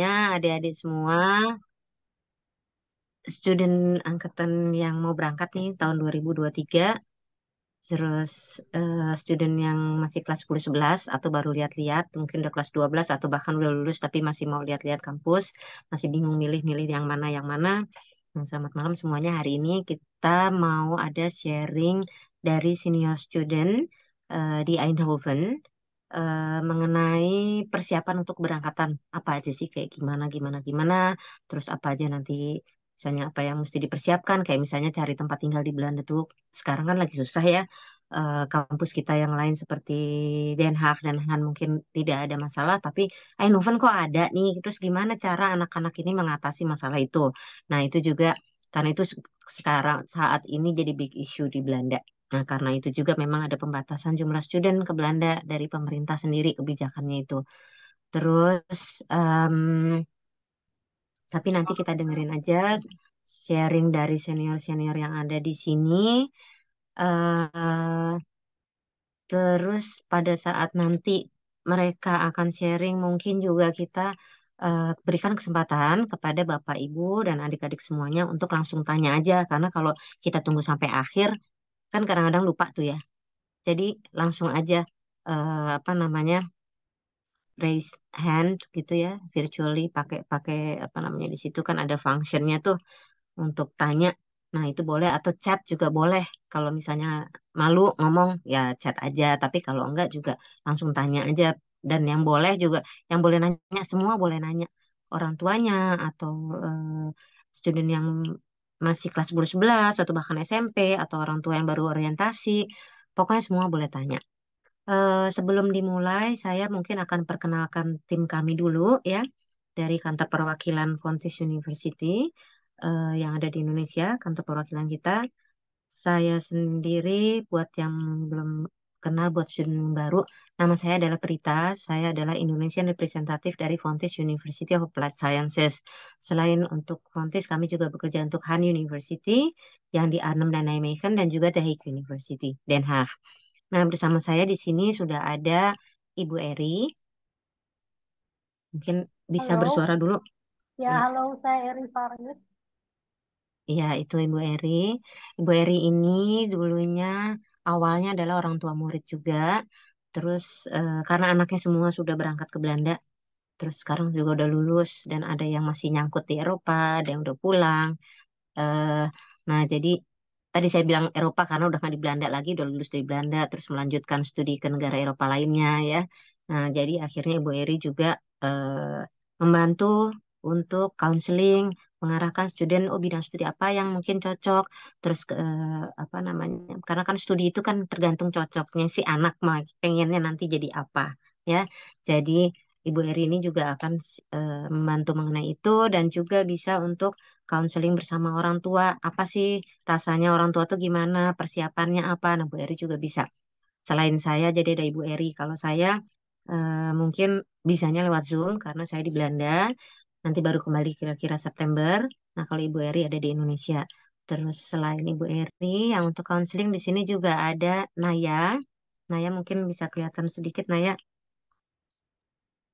Ya, adik-adik semua, student angkatan yang mau berangkat nih tahun 2023, terus uh, student yang masih kelas 10-11 atau baru lihat-lihat, mungkin udah kelas 12 atau bahkan udah lulus tapi masih mau lihat-lihat kampus, masih bingung milih-milih yang mana yang mana. Nah, selamat malam semuanya. Hari ini kita mau ada sharing dari senior student uh, di Eindhoven Eh, mengenai persiapan untuk berangkatan apa aja sih kayak gimana gimana gimana terus apa aja nanti misalnya apa yang mesti dipersiapkan kayak misalnya cari tempat tinggal di Belanda tuh sekarang kan lagi susah ya uh, kampus kita yang lain seperti Den Haag dan Han mungkin tidak ada masalah tapi Eindhoven kok ada nih terus gimana cara anak-anak ini mengatasi masalah itu nah itu juga karena itu sekarang saat ini jadi big issue di Belanda nah karena itu juga memang ada pembatasan jumlah student ke Belanda dari pemerintah sendiri kebijakannya itu. Terus, um, tapi nanti kita dengerin aja sharing dari senior-senior yang ada di sini. Uh, terus pada saat nanti mereka akan sharing, mungkin juga kita uh, berikan kesempatan kepada Bapak Ibu dan adik-adik semuanya untuk langsung tanya aja karena kalau kita tunggu sampai akhir kan kadang-kadang lupa tuh ya jadi langsung aja uh, apa namanya raise hand gitu ya virtually pakai pakai apa namanya di situ kan ada functionnya tuh untuk tanya nah itu boleh atau chat juga boleh kalau misalnya malu ngomong ya chat aja tapi kalau enggak juga langsung tanya aja dan yang boleh juga yang boleh nanya semua boleh nanya orang tuanya atau uh, student yang masih kelas 10-11 atau bahkan SMP atau orang tua yang baru orientasi, pokoknya semua boleh tanya. Uh, sebelum dimulai, saya mungkin akan perkenalkan tim kami dulu ya dari kantor perwakilan Fontis University uh, yang ada di Indonesia, kantor perwakilan kita. Saya sendiri buat yang belum kenal buat student baru. Nama saya adalah Prita. Saya adalah Indonesian Representative dari Fontis University of Applied Sciences. Selain untuk Fontis, kami juga bekerja untuk Han University yang di Arnhem dan Nijmegen dan juga The Hague University, Den Haag. Nah, bersama saya di sini sudah ada Ibu Eri. Mungkin bisa halo. bersuara dulu. Ya, iya. halo, saya Eri Farnit. Iya, itu Ibu Eri. Ibu Eri ini dulunya awalnya adalah orang tua murid juga terus eh, karena anaknya semua sudah berangkat ke Belanda terus sekarang juga udah lulus dan ada yang masih nyangkut di Eropa ada yang udah pulang eh, nah jadi tadi saya bilang Eropa karena udah nggak di Belanda lagi udah lulus dari Belanda terus melanjutkan studi ke negara Eropa lainnya ya nah jadi akhirnya Ibu Eri juga eh, membantu untuk counseling mengarahkan student oh bidang studi apa yang mungkin cocok terus ke eh, apa namanya karena kan studi itu kan tergantung cocoknya si anak mah pengennya nanti jadi apa ya jadi Ibu Eri ini juga akan eh, membantu mengenai itu dan juga bisa untuk counseling bersama orang tua apa sih rasanya orang tua tuh gimana persiapannya apa nah Bu Eri juga bisa selain saya jadi ada Ibu Eri kalau saya eh, mungkin bisanya lewat Zoom karena saya di Belanda nanti baru kembali kira-kira September. Nah, kalau Ibu Eri ada di Indonesia. Terus selain Ibu Eri, yang untuk counseling di sini juga ada Naya. Naya mungkin bisa kelihatan sedikit, Naya.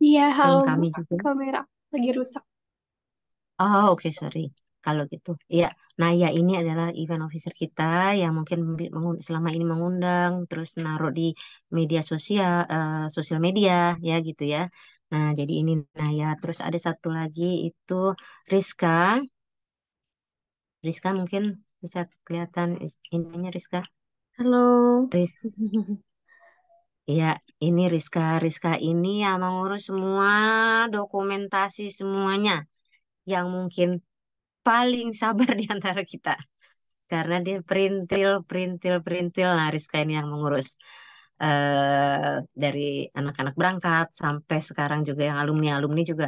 Iya, halo. kami juga. Kamera lagi rusak. Oh, oke, okay, sorry. Kalau gitu, iya. Naya ini adalah event officer kita yang mungkin selama ini mengundang, terus naruh di media sosial, uh, eh, sosial media, ya gitu ya. Nah, jadi ini Naya. Terus ada satu lagi itu Rizka. Rizka mungkin bisa kelihatan ininya Rizka. Halo. Riz. ya ini Rizka. Rizka ini yang mengurus semua dokumentasi semuanya yang mungkin paling sabar di antara kita. Karena dia perintil, perintil, perintil. Nah, Rizka ini yang mengurus uh, dari anak-anak berangkat sampai sekarang juga yang alumni-alumni juga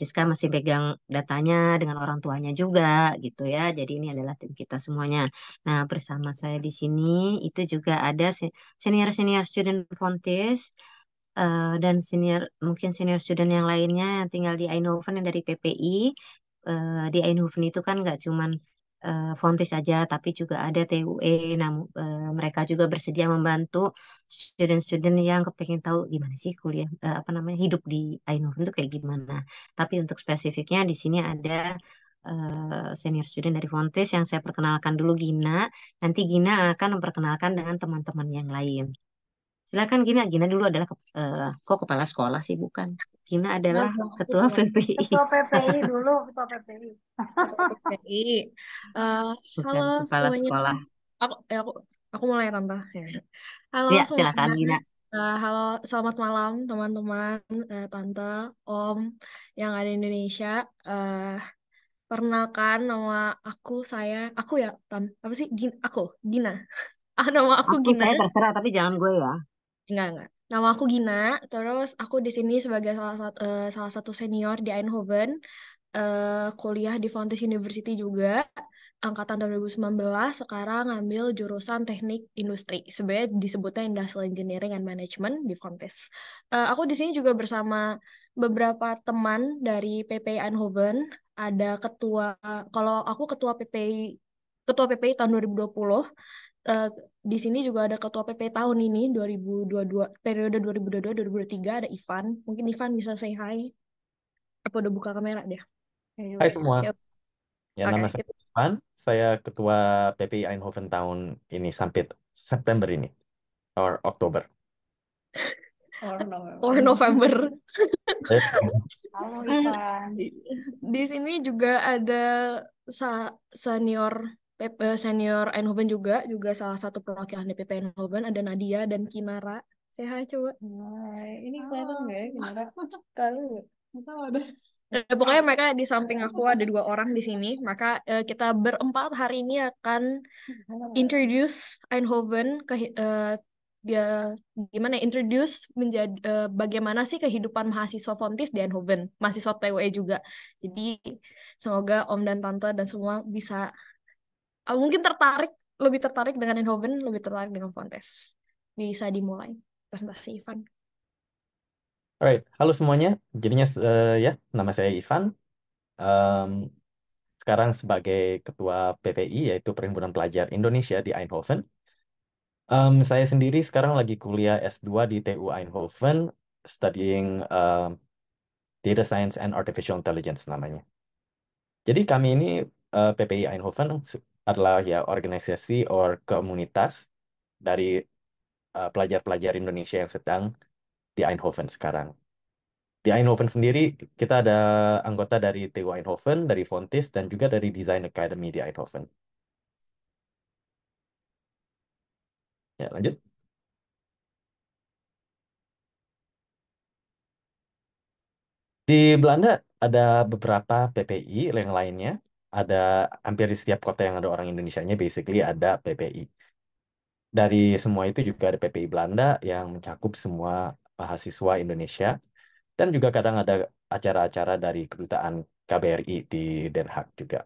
Rizka masih pegang datanya dengan orang tuanya juga gitu ya. Jadi ini adalah tim kita semuanya. Nah, bersama saya di sini itu juga ada senior-senior student Fontis uh, dan senior mungkin senior student yang lainnya yang tinggal di Eindhoven yang dari PPI. Uh, eh, di Eindhoven itu kan nggak cuman uh, Fontis saja, tapi juga ada TUE. Nah, uh, mereka juga bersedia membantu student-student yang kepengen tahu gimana sih kuliah uh, apa namanya hidup di Ainur itu kayak gimana. Tapi untuk spesifiknya di sini ada uh, senior student dari Fontis yang saya perkenalkan dulu Gina. Nanti Gina akan memperkenalkan dengan teman-teman yang lain. Silakan Gina. Gina dulu adalah ke, uh, kok kepala sekolah sih bukan? Gina adalah nah, ketua itu. PPI. Ketua PPI dulu, ketua PPI. PPI. Uh, eh, halo kepala semuanya. sekolah. Aku, ya aku, aku mulai tante. Halo ya, silakan Gina. Uh, eh, halo, selamat malam teman-teman, uh, tante, om yang ada di Indonesia. Uh, perkenalkan nama aku saya aku ya tan apa sih Gina, aku Gina ah nama aku, aku Gina saya terserah tapi jangan gue ya enggak enggak Nama aku Gina, terus aku di sini sebagai salah satu uh, eh, salah satu senior di Eindhoven, uh, kuliah di Fontes University juga, angkatan 2019, sekarang ngambil jurusan Teknik Industri. Sebenarnya disebutnya Industrial Engineering and Management di Fontes Uh, aku di sini juga bersama beberapa teman dari PP Eindhoven, ada ketua kalau aku ketua PPI ketua PPI tahun 2020 uh, di sini juga ada ketua PP tahun ini 2022 periode 2022 2023 ada Ivan. Mungkin Ivan bisa say hi. Apa udah buka kamera deh? Hai semua. Ya okay. nama saya Ivan. Saya ketua PP Eindhoven tahun ini sampai September ini or Oktober. Or November. Halo Ivan. Di sini juga ada senior Eh, senior Eindhoven juga juga salah satu perwakilan DPP Eindhoven ada Nadia dan Kinara sehat coba Hai. ini kelihatan nggak gak ya Kinara kali ada eh, pokoknya mereka di samping aku ada dua orang di sini maka eh, kita berempat hari ini akan introduce Eindhoven ke eh, dia gimana introduce menjadi uh, bagaimana sih kehidupan mahasiswa Fontis di Eindhoven, mahasiswa TWE juga. Jadi semoga Om dan Tante dan semua bisa uh, mungkin tertarik lebih tertarik dengan Eindhoven, lebih tertarik dengan Fontes. Bisa dimulai presentasi Ivan. Alright, halo semuanya. Jadinya uh, ya, nama saya Ivan. Um, sekarang sebagai Ketua PPI, yaitu Perhimpunan Pelajar Indonesia di Eindhoven. Um, saya sendiri sekarang lagi kuliah S2 di TU Eindhoven, studying uh, Data Science and Artificial Intelligence namanya. Jadi kami ini uh, PPI Eindhoven adalah ya organisasi or komunitas dari eh, pelajar-pelajar uh, Indonesia yang sedang di Eindhoven sekarang. Di Eindhoven sendiri kita ada anggota dari TU Eindhoven, dari Fontis, dan juga dari Design Academy di Eindhoven. Ya, lanjut. Di Belanda ada beberapa PPI yang lainnya ada hampir di setiap kota yang ada orang Indonesia-nya, basically ada PPI. Dari semua itu juga ada PPI Belanda yang mencakup semua mahasiswa Indonesia dan juga kadang ada acara-acara dari kedutaan KBRI di Den Haag juga.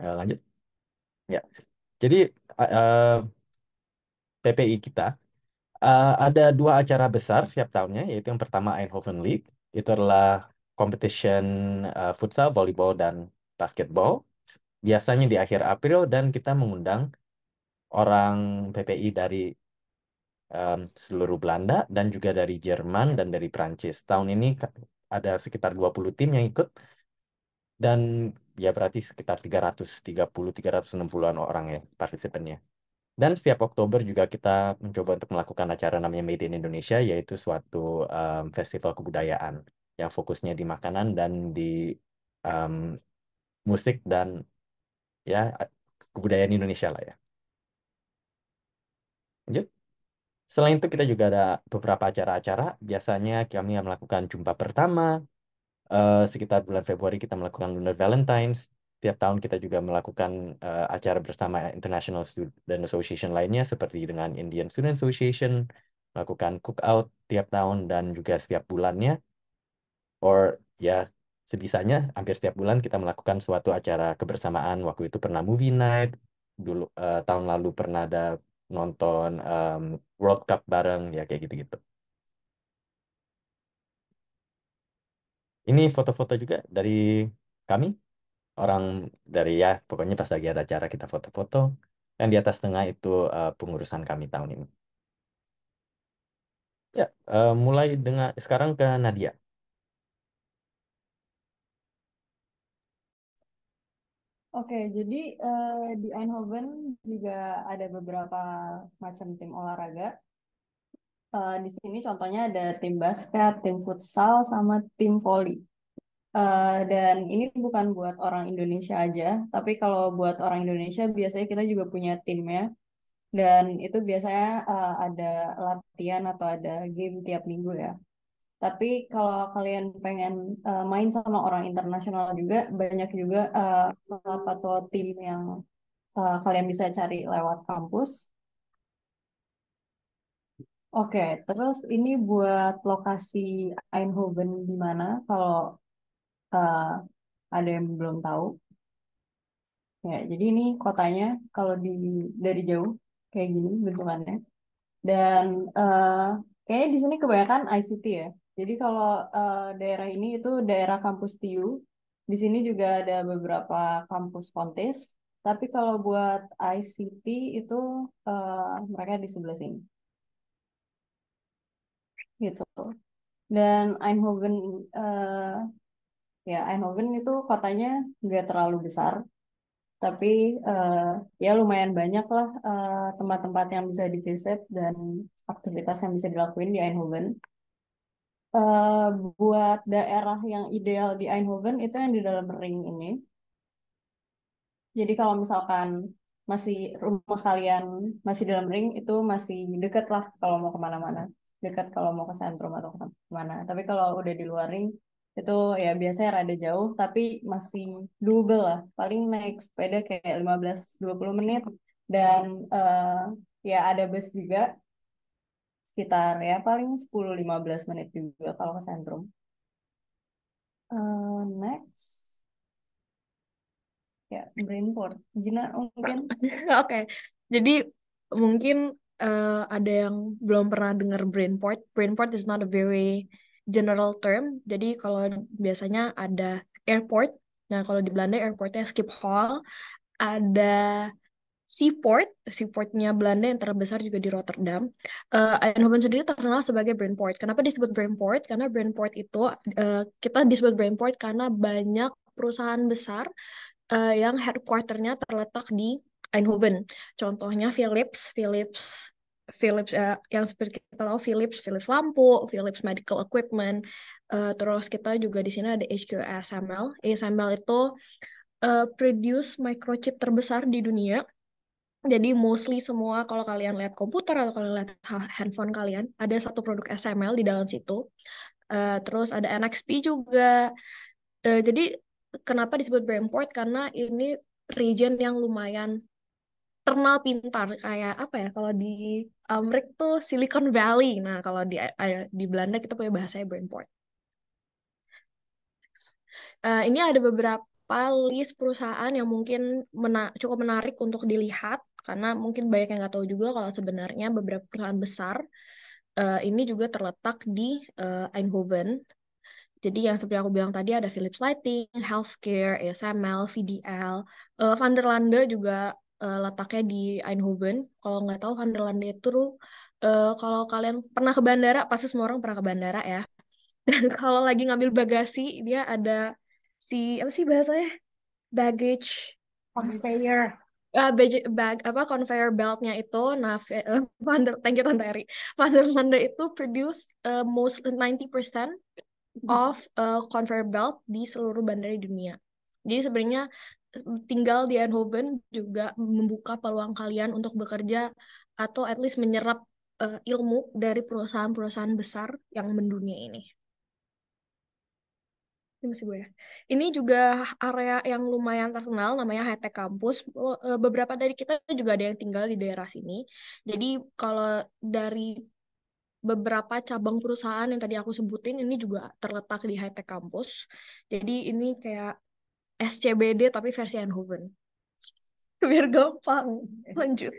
Eh, lanjut. Ya. Jadi uh, eh, eh, PPI kita uh, ada dua acara besar setiap tahunnya, yaitu yang pertama Eindhoven League. Itu adalah competition uh, futsal, volleyball, dan basketball. Biasanya di akhir April dan kita mengundang orang PPI dari um, seluruh Belanda dan juga dari Jerman dan dari Prancis. Tahun ini ada sekitar 20 tim yang ikut dan ya berarti sekitar 330-360-an orang ya partisipannya. Dan setiap Oktober juga kita mencoba untuk melakukan acara namanya Made in Indonesia, yaitu suatu um, festival kebudayaan yang fokusnya di makanan dan di um, musik dan ya kebudayaan Indonesia lah ya. Lanjut. Selain itu kita juga ada beberapa acara-acara. Biasanya kami yang melakukan jumpa pertama uh, sekitar bulan Februari kita melakukan Lunar Valentines. Tiap tahun kita juga melakukan uh, acara bersama International Student Association lainnya seperti dengan Indian Student Association, melakukan cookout tiap tahun dan juga setiap bulannya or ya sebisanya hampir setiap bulan kita melakukan suatu acara kebersamaan. Waktu itu pernah movie night, dulu uh, tahun lalu pernah ada nonton um, World Cup bareng ya kayak gitu-gitu. Ini foto-foto juga dari kami orang dari ya pokoknya pas lagi ada acara kita foto-foto. Yang di atas tengah itu uh, pengurusan kami tahun ini. Ya, uh, mulai dengan sekarang ke Nadia. Oke, jadi uh, di Eindhoven juga ada beberapa macam tim olahraga. Uh, di sini contohnya ada tim basket, tim futsal, sama tim volley. Uh, dan ini bukan buat orang Indonesia aja, tapi kalau buat orang Indonesia biasanya kita juga punya timnya. Dan itu biasanya uh, ada latihan atau ada game tiap minggu ya. Tapi kalau kalian pengen uh, main sama orang internasional juga, banyak juga klub uh, atau tim yang uh, kalian bisa cari lewat kampus. Oke, terus ini buat lokasi Eindhoven di mana kalau uh, ada yang belum tahu. Ya, jadi ini kotanya kalau di dari jauh kayak gini bentukannya. Dan uh, kayaknya di sini kebanyakan ICT ya. Jadi kalau uh, daerah ini itu daerah kampus TU. Di sini juga ada beberapa kampus Pontis. Tapi kalau buat ICT itu uh, mereka di sebelah sini. Gitu. Dan Eindhoven, uh, ya Eindhoven itu kotanya nggak terlalu besar. Tapi uh, ya lumayan banyak lah tempat-tempat uh, yang bisa divisit dan aktivitas yang bisa dilakuin di Eindhoven uh, buat daerah yang ideal di Eindhoven itu yang di dalam ring ini. Jadi kalau misalkan masih rumah kalian masih dalam ring itu masih dekat lah kalau mau kemana-mana dekat kalau mau ke sentrum atau kemana tapi kalau udah di luar ring itu ya biasanya rada jauh tapi masih double lah paling naik sepeda kayak 15-20 menit dan uh, ya ada bus juga sekitar ya paling 10-15 menit juga kalau ke sentrum. Uh, next. Ya, brainport. Gina mungkin. Oke. Okay. Jadi mungkin uh, ada yang belum pernah dengar brainport. Brainport is not a very general term. Jadi kalau biasanya ada airport. Nah, kalau di Belanda airportnya skip hall Ada Seaport, seaportnya Belanda yang terbesar juga di Rotterdam. Uh, Eindhoven sendiri terkenal sebagai Brainport. Kenapa disebut Brainport? Karena Brainport itu uh, kita disebut Brainport karena banyak perusahaan besar uh, yang headquarternya terletak di Eindhoven. Contohnya Philips, Philips Philips uh, yang seperti kita tahu Philips, Philips lampu, Philips medical equipment. Uh, terus kita juga di sini ada HQ ASML. ASML itu uh, produce microchip terbesar di dunia jadi mostly semua kalau kalian lihat komputer atau kalian lihat handphone kalian, ada satu produk SML di dalam situ. Uh, terus ada NXP juga. Uh, jadi kenapa disebut Brainport? Karena ini region yang lumayan terkenal pintar kayak apa ya kalau di Amerika tuh Silicon Valley nah kalau di eh, di Belanda kita punya bahasanya Brainport uh, ini ada beberapa list perusahaan yang mungkin mena cukup menarik untuk dilihat karena mungkin banyak yang nggak tahu juga kalau sebenarnya beberapa perusahaan besar uh, ini juga terletak di uh, Eindhoven. Jadi yang seperti aku bilang tadi ada Philips Lighting, Healthcare, ASML, VDL, uh, eh, Van der Lande juga uh, letaknya di Eindhoven. Kalau nggak tahu Van der Lande itu uh, kalau kalian pernah ke bandara, pasti semua orang pernah ke bandara ya. Dan kalau lagi ngambil bagasi, dia ada si apa sih bahasanya? Baggage conveyor uh, bag apa conveyor beltnya itu nah uh, thank you Tante Eri Van der itu produce uh, most 90% hmm. of uh, conveyor belt di seluruh bandara dunia jadi sebenarnya tinggal di Eindhoven juga membuka peluang kalian untuk bekerja atau at least menyerap uh, ilmu dari perusahaan-perusahaan besar yang mendunia ini. Ini masih gue ya. Ini juga area yang lumayan terkenal namanya High Tech Campus. E, beberapa dari kita juga ada yang tinggal di daerah sini. Jadi kalau dari beberapa cabang perusahaan yang tadi aku sebutin ini juga terletak di High Tech Campus. Jadi ini kayak SCBD tapi versi Eindhoven. Biar gampang. Lanjut.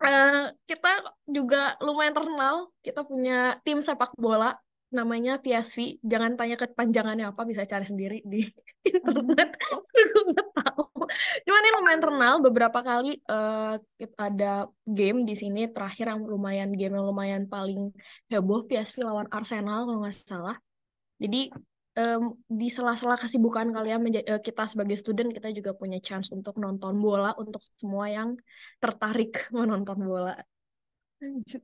Uh, kita juga lumayan terkenal. Kita punya tim sepak bola namanya P.S.V. Jangan tanya kepanjangannya apa, bisa cari sendiri di internet. tahu. Cuman ini lumayan terkenal. Beberapa kali uh, ada game di sini terakhir yang lumayan game yang lumayan paling heboh PSV lawan Arsenal kalau nggak salah. Jadi um, di sela-sela kesibukan kalian eh, kita sebagai student kita juga punya chance untuk nonton bola untuk semua yang tertarik menonton bola. Lanjut.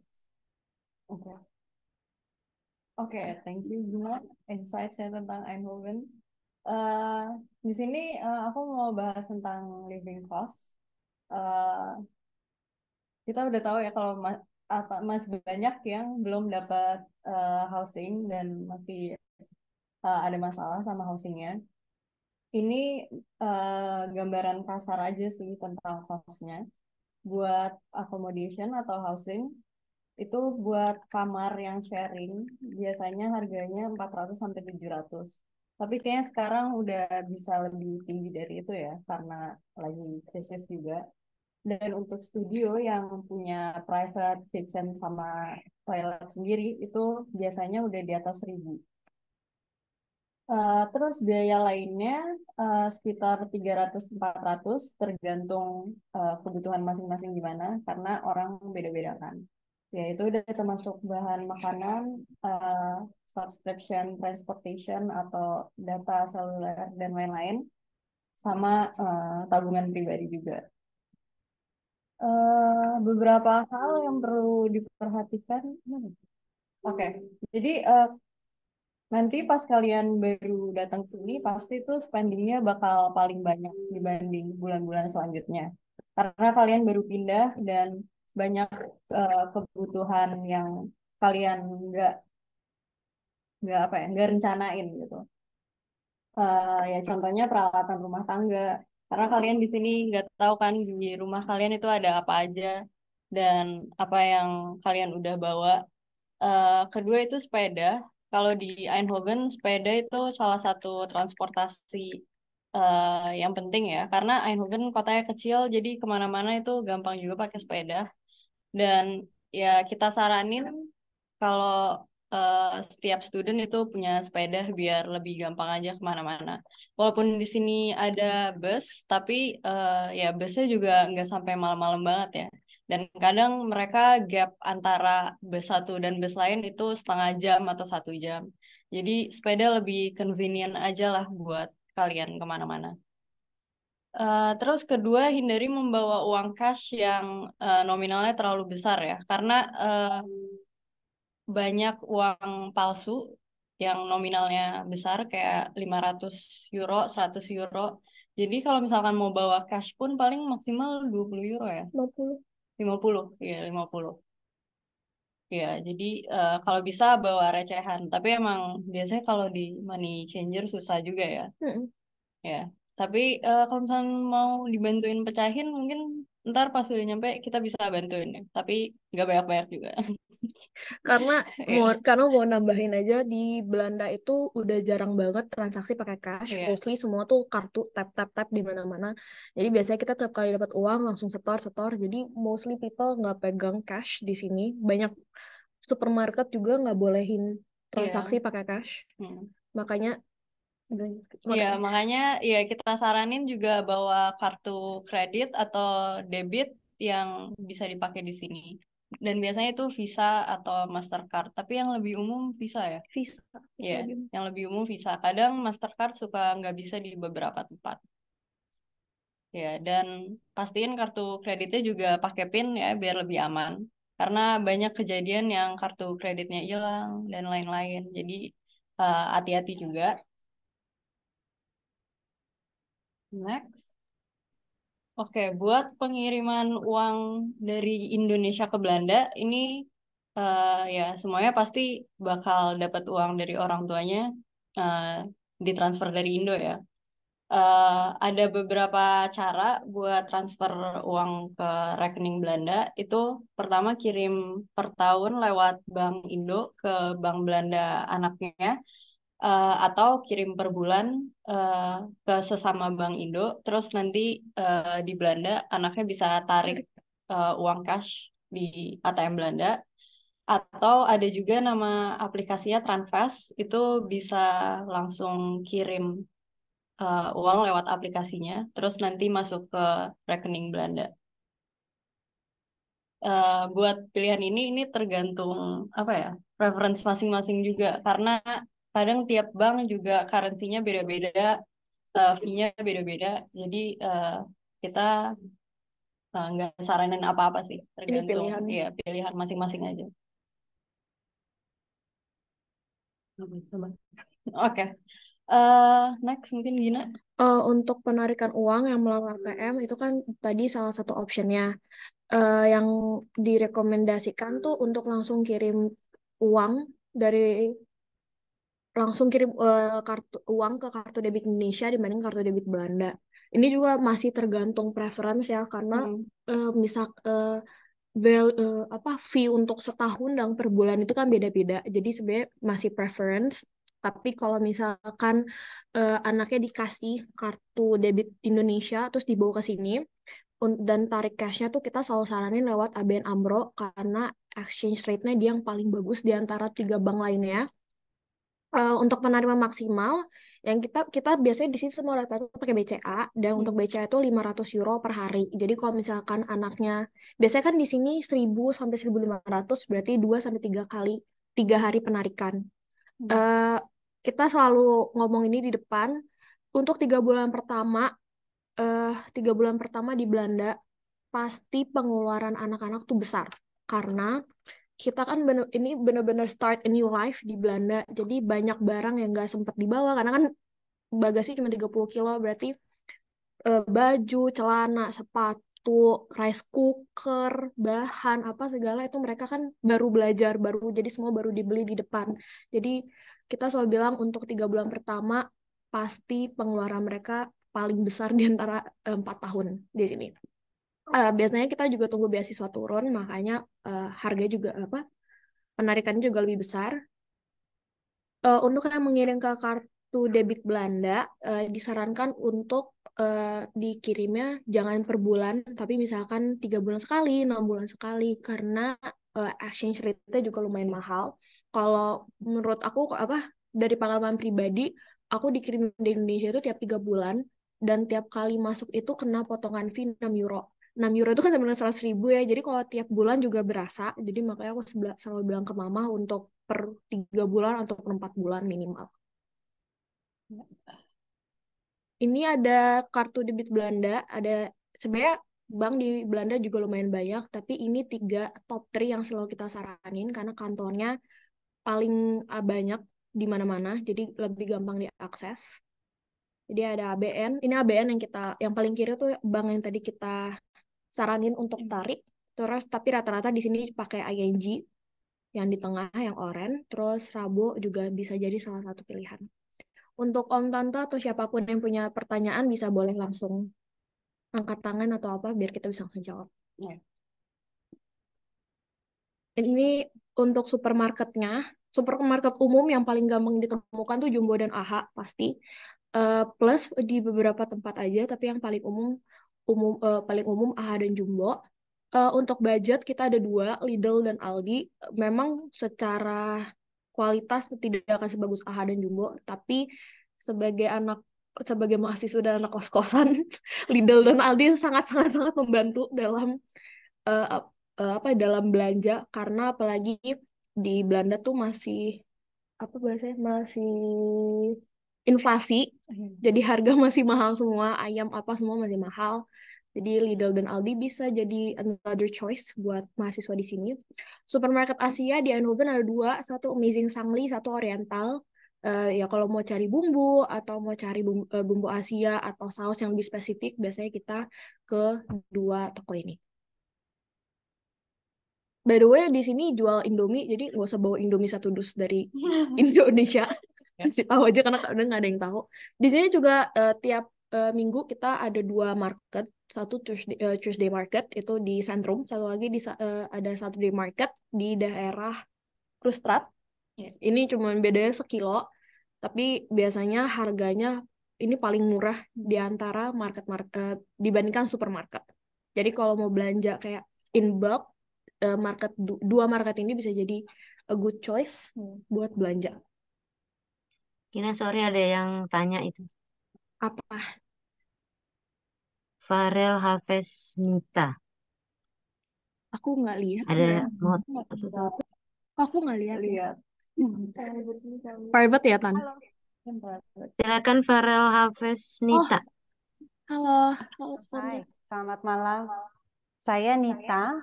Oke, okay, thank you Bima insight saya tentang Eindhoven. Uh, di sini uh, aku mau bahas tentang living cost. Uh, kita udah tahu ya kalau ma apa, masih banyak yang belum dapat uh, housing dan masih uh, ada masalah sama housingnya. Ini uh, gambaran kasar aja sih tentang cost-nya. buat accommodation atau housing itu buat kamar yang sharing biasanya harganya 400 sampai 700. Tapi kayaknya sekarang udah bisa lebih tinggi dari itu ya karena lagi krisis juga. Dan untuk studio yang punya private kitchen sama toilet sendiri itu biasanya udah di atas 1000. Uh, eh, terus biaya lainnya uh, sekitar 300-400 tergantung uh, kebutuhan masing-masing gimana karena orang beda-beda kan ya itu udah termasuk bahan makanan, uh, subscription, transportation atau data seluler dan lain-lain, sama uh, tabungan pribadi juga. Uh, beberapa hal yang perlu diperhatikan. Ya? Oke, okay. jadi uh, nanti pas kalian baru datang ke sini pasti tuh spendingnya bakal paling banyak dibanding bulan-bulan selanjutnya karena kalian baru pindah dan banyak uh, kebutuhan yang kalian nggak nggak apa ya nggak rencanain gitu uh, ya contohnya peralatan rumah tangga karena kalian di sini nggak tahu kan di rumah kalian itu ada apa aja dan apa yang kalian udah bawa uh, kedua itu sepeda kalau di Eindhoven sepeda itu salah satu transportasi uh, yang penting ya karena Eindhoven kotanya kecil jadi kemana-mana itu gampang juga pakai sepeda dan ya kita saranin kalau uh, setiap student itu punya sepeda biar lebih gampang aja kemana-mana. Walaupun di sini ada bus, tapi uh, ya busnya juga nggak sampai malam-malam banget ya. Dan kadang mereka gap antara bus satu dan bus lain itu setengah jam atau satu jam. Jadi sepeda lebih convenient aja lah buat kalian kemana-mana. Eh, terus kedua hindari membawa uang cash yang uh, nominalnya terlalu besar ya karena uh, banyak uang palsu yang nominalnya besar kayak 500 euro, 100 euro. Jadi kalau misalkan mau bawa cash pun paling maksimal 20 euro ya. 50. 50, iya 50. Ya, jadi uh, kalau bisa bawa recehan, tapi emang biasanya kalau di money changer susah juga ya. Hmm. Ya tapi uh, kalau misalnya mau dibantuin pecahin mungkin ntar pas udah nyampe kita bisa bantuin ya. tapi nggak banyak-banyak juga karena yeah. mau karena mau nambahin aja di Belanda itu udah jarang banget transaksi pakai cash yeah. mostly semua tuh kartu tap tap tap di mana-mana jadi biasanya kita tiap kali dapat uang langsung setor setor jadi mostly people nggak pegang cash di sini banyak supermarket juga nggak bolehin iya. transaksi yeah. pakai cash hmm. makanya Iya, makanya ya kita saranin juga bawa kartu kredit atau debit yang bisa dipakai di sini. Dan biasanya itu Visa atau Mastercard, tapi yang lebih umum Visa ya? Visa. Iya, yeah, yang lebih umum Visa. Kadang Mastercard suka nggak bisa di beberapa tempat. Ya, dan pastiin kartu kreditnya juga pakai PIN ya, biar lebih aman. Karena banyak kejadian yang kartu kreditnya hilang dan lain-lain. Jadi eh, hati-hati uh, hati -hati juga Next. Oke, buat pengiriman uang dari Indonesia ke Belanda ini uh, ya semuanya pasti bakal dapat uang dari orang tuanya uh, ditransfer dari Indo ya. Uh, ada beberapa cara buat transfer uang ke rekening Belanda. Itu pertama kirim per tahun lewat Bank Indo ke Bank Belanda anaknya uh, atau kirim per bulan uh, ke sesama bank Indo. Terus nanti uh, di Belanda anaknya bisa tarik uh, uang cash di ATM Belanda. Atau ada juga nama aplikasinya Transfast, itu bisa langsung kirim uh, uang lewat aplikasinya, terus nanti masuk ke rekening Belanda. Uh, buat pilihan ini, ini tergantung apa ya preference masing-masing juga, karena kadang tiap bank juga currency-nya beda-beda, uh, fee-nya beda-beda. Jadi uh, kita eh, nggak uh, saranin apa-apa sih, tergantung pilihan. ya pilihan masing-masing aja. Oke, okay. uh, next mungkin Gina. Uh, untuk penarikan uang yang melalui ATM hmm. itu kan tadi salah satu optionnya. Uh, yang direkomendasikan tuh untuk langsung kirim uang dari langsung kirim uh, kartu uang ke kartu debit Indonesia dibanding kartu debit Belanda. Ini juga masih tergantung preference ya karena hmm. uh, eh, misal uh, eh, bel, uh, apa fee untuk setahun dan per bulan itu kan beda-beda. Jadi sebenarnya masih preference. Tapi kalau misalkan uh, anaknya dikasih kartu debit Indonesia terus dibawa ke sini dan tarik cashnya tuh kita selalu saranin lewat ABN AMRO karena exchange rate-nya dia yang paling bagus di antara tiga bank lainnya uh, untuk penerima maksimal yang kita kita biasanya di sini semua rata-rata pakai BCA dan hmm. untuk BCA itu 500 euro per hari. Jadi kalau misalkan anaknya biasanya kan di sini 1000 sampai 1500 berarti 2 sampai 3 kali tiga hari penarikan. Hmm. Uh, kita selalu ngomong ini di depan untuk tiga bulan pertama eh uh, tiga bulan pertama di Belanda pasti pengeluaran anak-anak tuh besar karena kita kan bener, ini bener-bener start a new life di Belanda jadi banyak barang yang gak sempat dibawa karena kan bagasi cuma 30 kilo berarti uh, baju, celana, sepatu, rice cooker, bahan apa segala itu mereka kan baru belajar, baru jadi semua baru dibeli di depan. Jadi kita selalu bilang untuk tiga bulan pertama pasti pengeluaran mereka paling besar di antara eh, empat tahun di sini uh, biasanya kita juga tunggu beasiswa turun makanya uh, harga juga apa penarikannya juga lebih besar uh, untuk yang mengirim ke kartu debit Belanda uh, disarankan untuk uh, dikirimnya jangan per bulan tapi misalkan tiga bulan sekali enam bulan sekali karena uh, exchange rate-nya juga lumayan mahal kalau menurut aku apa dari pengalaman pribadi aku dikirim di Indonesia itu tiap tiga bulan dan tiap kali masuk itu kena potongan fee 6 euro. 6 euro itu kan sebenarnya seratus ribu ya jadi kalau tiap bulan juga berasa jadi makanya aku selalu bilang ke mama untuk per tiga bulan atau per empat bulan minimal ini ada kartu debit Belanda ada sebenarnya bank di Belanda juga lumayan banyak tapi ini tiga top 3 yang selalu kita saranin karena kantornya paling ah, banyak di mana-mana jadi lebih gampang diakses jadi ada ABN. Ini ABN yang kita yang paling kiri tuh bank yang tadi kita saranin untuk iya. tarik terus tapi rata-rata di sini pakai ing yang di tengah yang oranye terus rabu juga bisa jadi salah satu pilihan untuk om tante atau siapapun yang punya pertanyaan bisa boleh langsung angkat tangan atau apa biar kita bisa langsung jawab yeah. ini untuk supermarketnya supermarket umum yang paling gampang ditemukan tuh Jumbo dan AHA pasti uh, plus di beberapa tempat aja tapi yang paling umum umum uh, paling umum AHA dan Jumbo. Uh, untuk budget kita ada dua, Lidl dan Aldi. Memang secara kualitas tidak akan sebagus AHA dan Jumbo, tapi sebagai anak sebagai mahasiswa dan anak kos-kosan, Lidl dan Aldi sangat-sangat sangat membantu dalam uh, uh, apa dalam belanja karena apalagi di Belanda tuh masih apa bahasanya masih inflasi jadi harga masih mahal semua ayam apa semua masih mahal jadi Lidl dan Aldi bisa jadi another choice buat mahasiswa di sini supermarket Asia di Eindhoven ada dua satu Amazing Sangli satu Oriental uh, ya kalau mau cari bumbu atau mau cari bumbu, uh, bumbu Asia atau saus yang lebih spesifik biasanya kita ke dua toko ini. By the way, di sini jual Indomie, jadi nggak usah bawa Indomie satu dus dari Indonesia. Iya. kasih tahu aja karena kadang nggak ada yang tahu di sini juga uh, tiap uh, minggu kita ada dua market satu Tuesday, uh, Tuesday market itu di Centrum satu lagi di uh, ada Saturday market di daerah Krustrat ya, ini cuma bedanya sekilo tapi biasanya harganya ini paling murah di antara market market dibandingkan supermarket. Jadi kalau mau belanja kayak in bulk market dua market ini bisa jadi a good choice hmm. buat belanja. Kina sorry ada yang tanya itu. Apa? Farel Hafes Nita. Aku nggak lihat. Ada ya. mau Aku nggak lihat. Lihat. Private ya, Tan? Silakan Farel Hafes Nita. Oh. Halo. Halo. Hai, selamat malam. Saya Nita,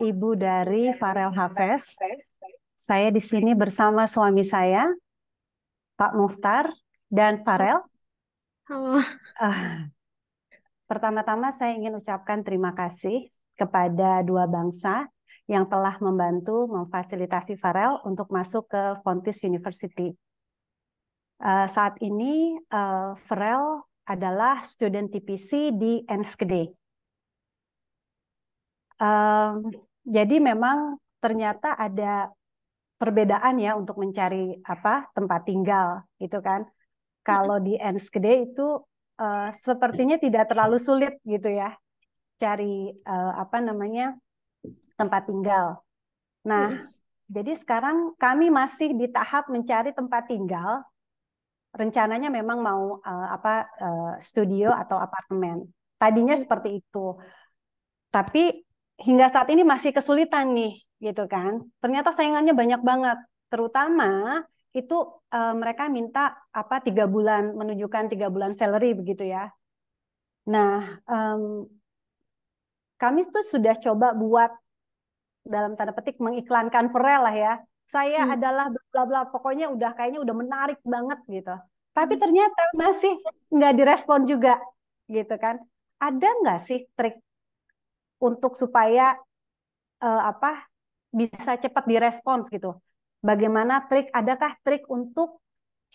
ibu dari Farel Hafes Saya di sini bersama suami saya, Pak Muftar dan Farel. Uh, pertama-tama saya ingin ucapkan terima kasih kepada dua bangsa yang telah membantu memfasilitasi Farel untuk masuk ke Fontis University. Uh, saat ini uh, Farel adalah student TPC di Enskede. Uh, jadi memang ternyata ada perbedaan ya untuk mencari apa tempat tinggal gitu kan. Kalau di Enskede itu uh, sepertinya tidak terlalu sulit gitu ya cari uh, apa namanya tempat tinggal. Nah, jadi sekarang kami masih di tahap mencari tempat tinggal. Rencananya memang mau uh, apa uh, studio atau apartemen. Tadinya seperti itu. Tapi hingga saat ini masih kesulitan nih gitu kan. Ternyata saingannya banyak banget, terutama itu e, mereka minta apa tiga bulan menunjukkan tiga bulan salary begitu ya. Nah, um, kami tuh sudah coba buat dalam tanda petik mengiklankan Ferel lah ya. Saya hmm. adalah bla bla pokoknya udah kayaknya udah menarik banget gitu. Tapi hmm. ternyata masih nggak direspon juga gitu kan. Ada nggak sih trik untuk supaya uh, apa bisa cepat direspons gitu. Bagaimana trik? Adakah trik untuk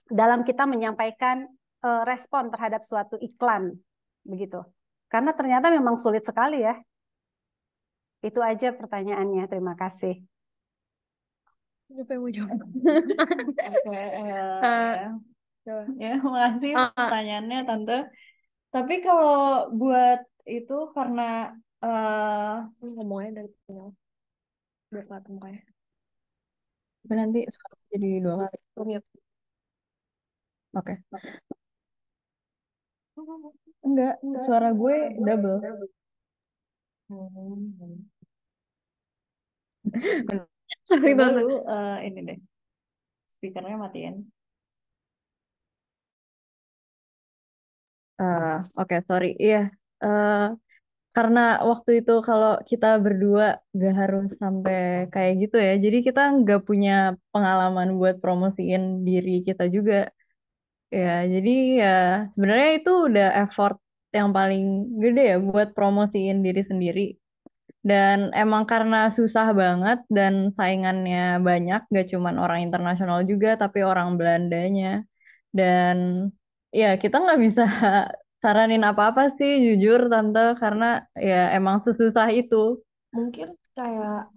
dalam kita menyampaikan uh, respon terhadap suatu iklan begitu? Karena ternyata memang sulit sekali ya. Itu aja pertanyaannya. Terima kasih. jawab. Eh, ya, pertanyaannya Tante. Tapi kalau buat itu karena eh uh, ngomongnya dari tinggal biar kelihatan mukanya tapi nanti suara jadi dua kali oke okay. enggak suara gue double Sorry banget. uh, ini deh. Speakernya matiin. Uh, Oke, okay, sorry. Iya, yeah. uh, karena waktu itu kalau kita berdua gak harus sampai kayak gitu ya. Jadi kita gak punya pengalaman buat promosiin diri kita juga. Ya, jadi ya sebenarnya itu udah effort yang paling gede ya buat promosiin diri sendiri. Dan emang karena susah banget dan saingannya banyak, gak cuman orang internasional juga, tapi orang Belandanya. Dan ya kita nggak bisa saranin apa-apa sih jujur tante karena ya emang sesusah itu mungkin kayak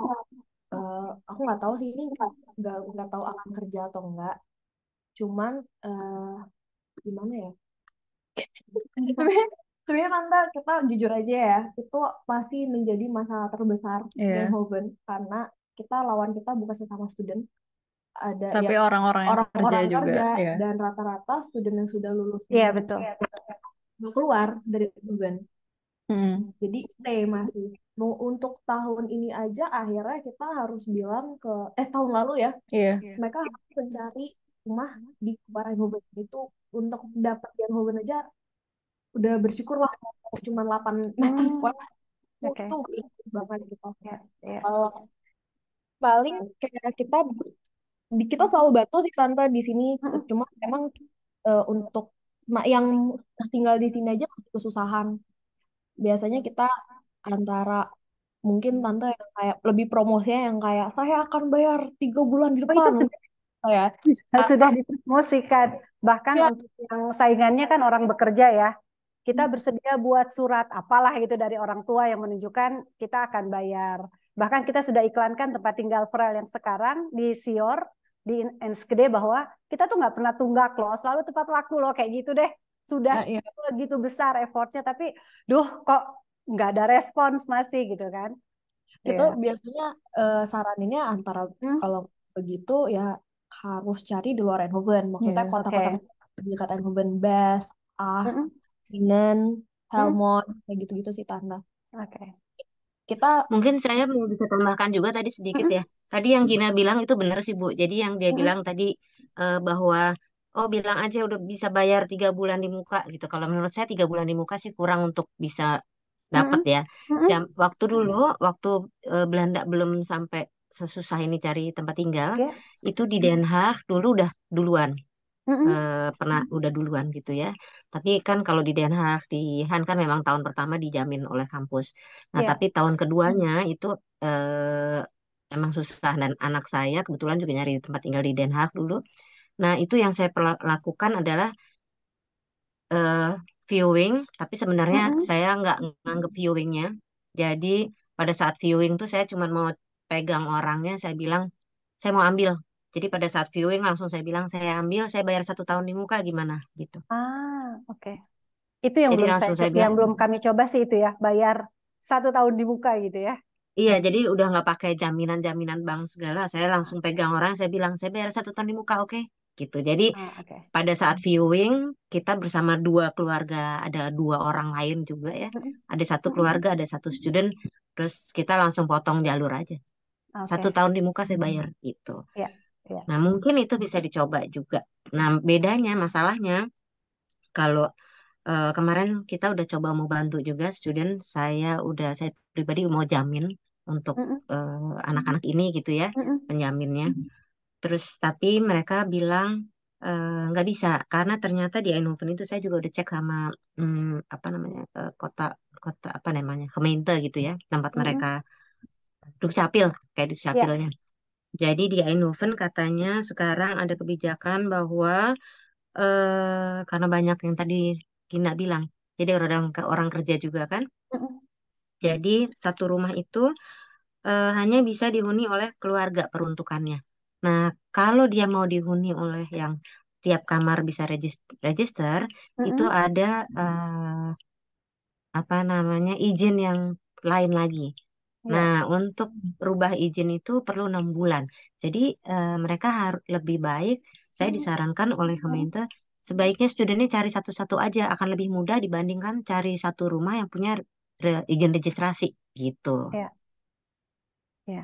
uh, aku nggak tahu sih ini nggak nggak tahu akan kerja atau enggak cuman uh, gimana ya sebenarnya tante kita jujur aja ya itu pasti menjadi masalah terbesar yeah. Iya. di Hoven karena kita lawan kita bukan sesama student ada tapi orang-orang ya, yang orang-orang kerja, kerja juga iya. dan rata-rata student yang sudah lulus iya yeah, betul ya, mau keluar dari beban. Hmm. Jadi stay eh, masih. Mau untuk tahun ini aja akhirnya kita harus bilang ke eh tahun lalu ya. Iya. Yeah. Mereka harus mencari rumah di Kuparan Hoban itu untuk dapat yang Hoban aja udah bersyukur lah cuma 8 meter kuadrat. Hmm. Okay. Itu banget gitu. Yeah. Yeah. Uh, paling kayak kita kita selalu batu sih tante di sini hmm. cuma memang uh, eh, untuk yang tinggal di sini aja masih kesusahan. Biasanya kita antara mungkin tante yang kayak lebih promosinya yang kayak saya akan bayar tiga bulan di oh, depan. Oh, ya. sudah dipromosikan. Bahkan ya. untuk yang saingannya kan orang bekerja ya. Kita hmm. bersedia buat surat apalah gitu dari orang tua yang menunjukkan kita akan bayar. Bahkan kita sudah iklankan tempat tinggal Frel yang sekarang di Sior di Enskede bahwa kita tuh nggak pernah tunggak loh, selalu tepat waktu loh kayak gitu deh. Sudah nah, iya. begitu besar effortnya, tapi duh kok nggak ada respons masih gitu kan? Itu yeah. biasanya uh, saraninnya antara hmm? kalau begitu ya harus cari di luar Eindhoven. Maksudnya yeah, kota-kota okay. dekat Eindhoven, Best, Ah, mm -hmm. Helmond, mm -hmm. kayak gitu-gitu sih tanda. Oke. Okay. Kita Mungkin saya mau bisa tambahkan juga tadi sedikit ya. Tadi yang Gina bilang itu benar sih Bu. Jadi yang dia bilang tadi uh, bahwa oh bilang aja udah bisa bayar tiga bulan di muka gitu. Kalau menurut saya tiga bulan di muka sih kurang untuk bisa dapat ya. Dan waktu dulu, waktu uh, Belanda belum sampai sesusah ini cari tempat tinggal, okay. Ya. itu di Den Haag dulu udah duluan mm hmm Uh, pernah udah duluan gitu ya. Tapi kan kalau di Den Haag di Han kan memang tahun pertama dijamin oleh kampus. Nah, Yeah. tapi tahun keduanya itu eh, emang susah dan anak saya kebetulan juga nyari tempat tinggal di Den Haag dulu. Nah, itu yang saya lakukan adalah eh, viewing, tapi sebenarnya mm hmm saya nggak nganggep viewingnya. Jadi pada saat viewing tuh saya cuma mau pegang orangnya, saya bilang saya mau ambil jadi pada saat viewing langsung saya bilang saya ambil, saya bayar satu tahun di muka gimana gitu. Ah, oke. Okay. Itu yang jadi belum saya, saya yang belum kami coba sih itu ya, bayar satu tahun di muka gitu ya. Iya, jadi udah nggak pakai jaminan-jaminan bank segala. Saya langsung pegang orang, saya bilang saya bayar satu tahun di muka, oke? Okay? Gitu. Jadi ah, okay. pada saat viewing kita bersama dua keluarga, ada dua orang lain juga ya. Ada satu keluarga, ada satu student. Terus kita langsung potong jalur aja. Okay. Satu tahun di muka saya bayar gitu. Yeah. Ya. Nah, mungkin itu bisa dicoba juga. Nah, bedanya masalahnya kalau uh, kemarin kita udah coba mau bantu juga student, saya udah saya pribadi mau jamin untuk eh, anak-anak mm -mm. uh, ini gitu ya, penjaminnya. Terus tapi mereka bilang eh, nggak uh, bisa karena ternyata di Eindhoven itu saya juga udah cek sama um, apa namanya kota kota apa namanya Kementer gitu ya, tempat mereka Dukcapil kayak iya. Dukcapilnya. Yeah jadi di Eindhoven katanya sekarang ada kebijakan bahwa eh, karena banyak yang tadi Gina bilang, jadi orang orang kerja juga kan. Jadi satu rumah itu eh, hanya bisa dihuni oleh keluarga peruntukannya. Nah, kalau dia mau dihuni oleh yang tiap kamar bisa register, mm itu ada eh, apa namanya izin yang lain lagi. Iya. Nah, untuk rubah izin itu perlu enam bulan. Jadi eh, mereka harus lebih baik. Saya hmm. disarankan oleh hmm. kementer sebaiknya studentnya cari satu-satu aja akan lebih mudah dibandingkan cari satu rumah yang punya re izin registrasi gitu. Ya. Ya.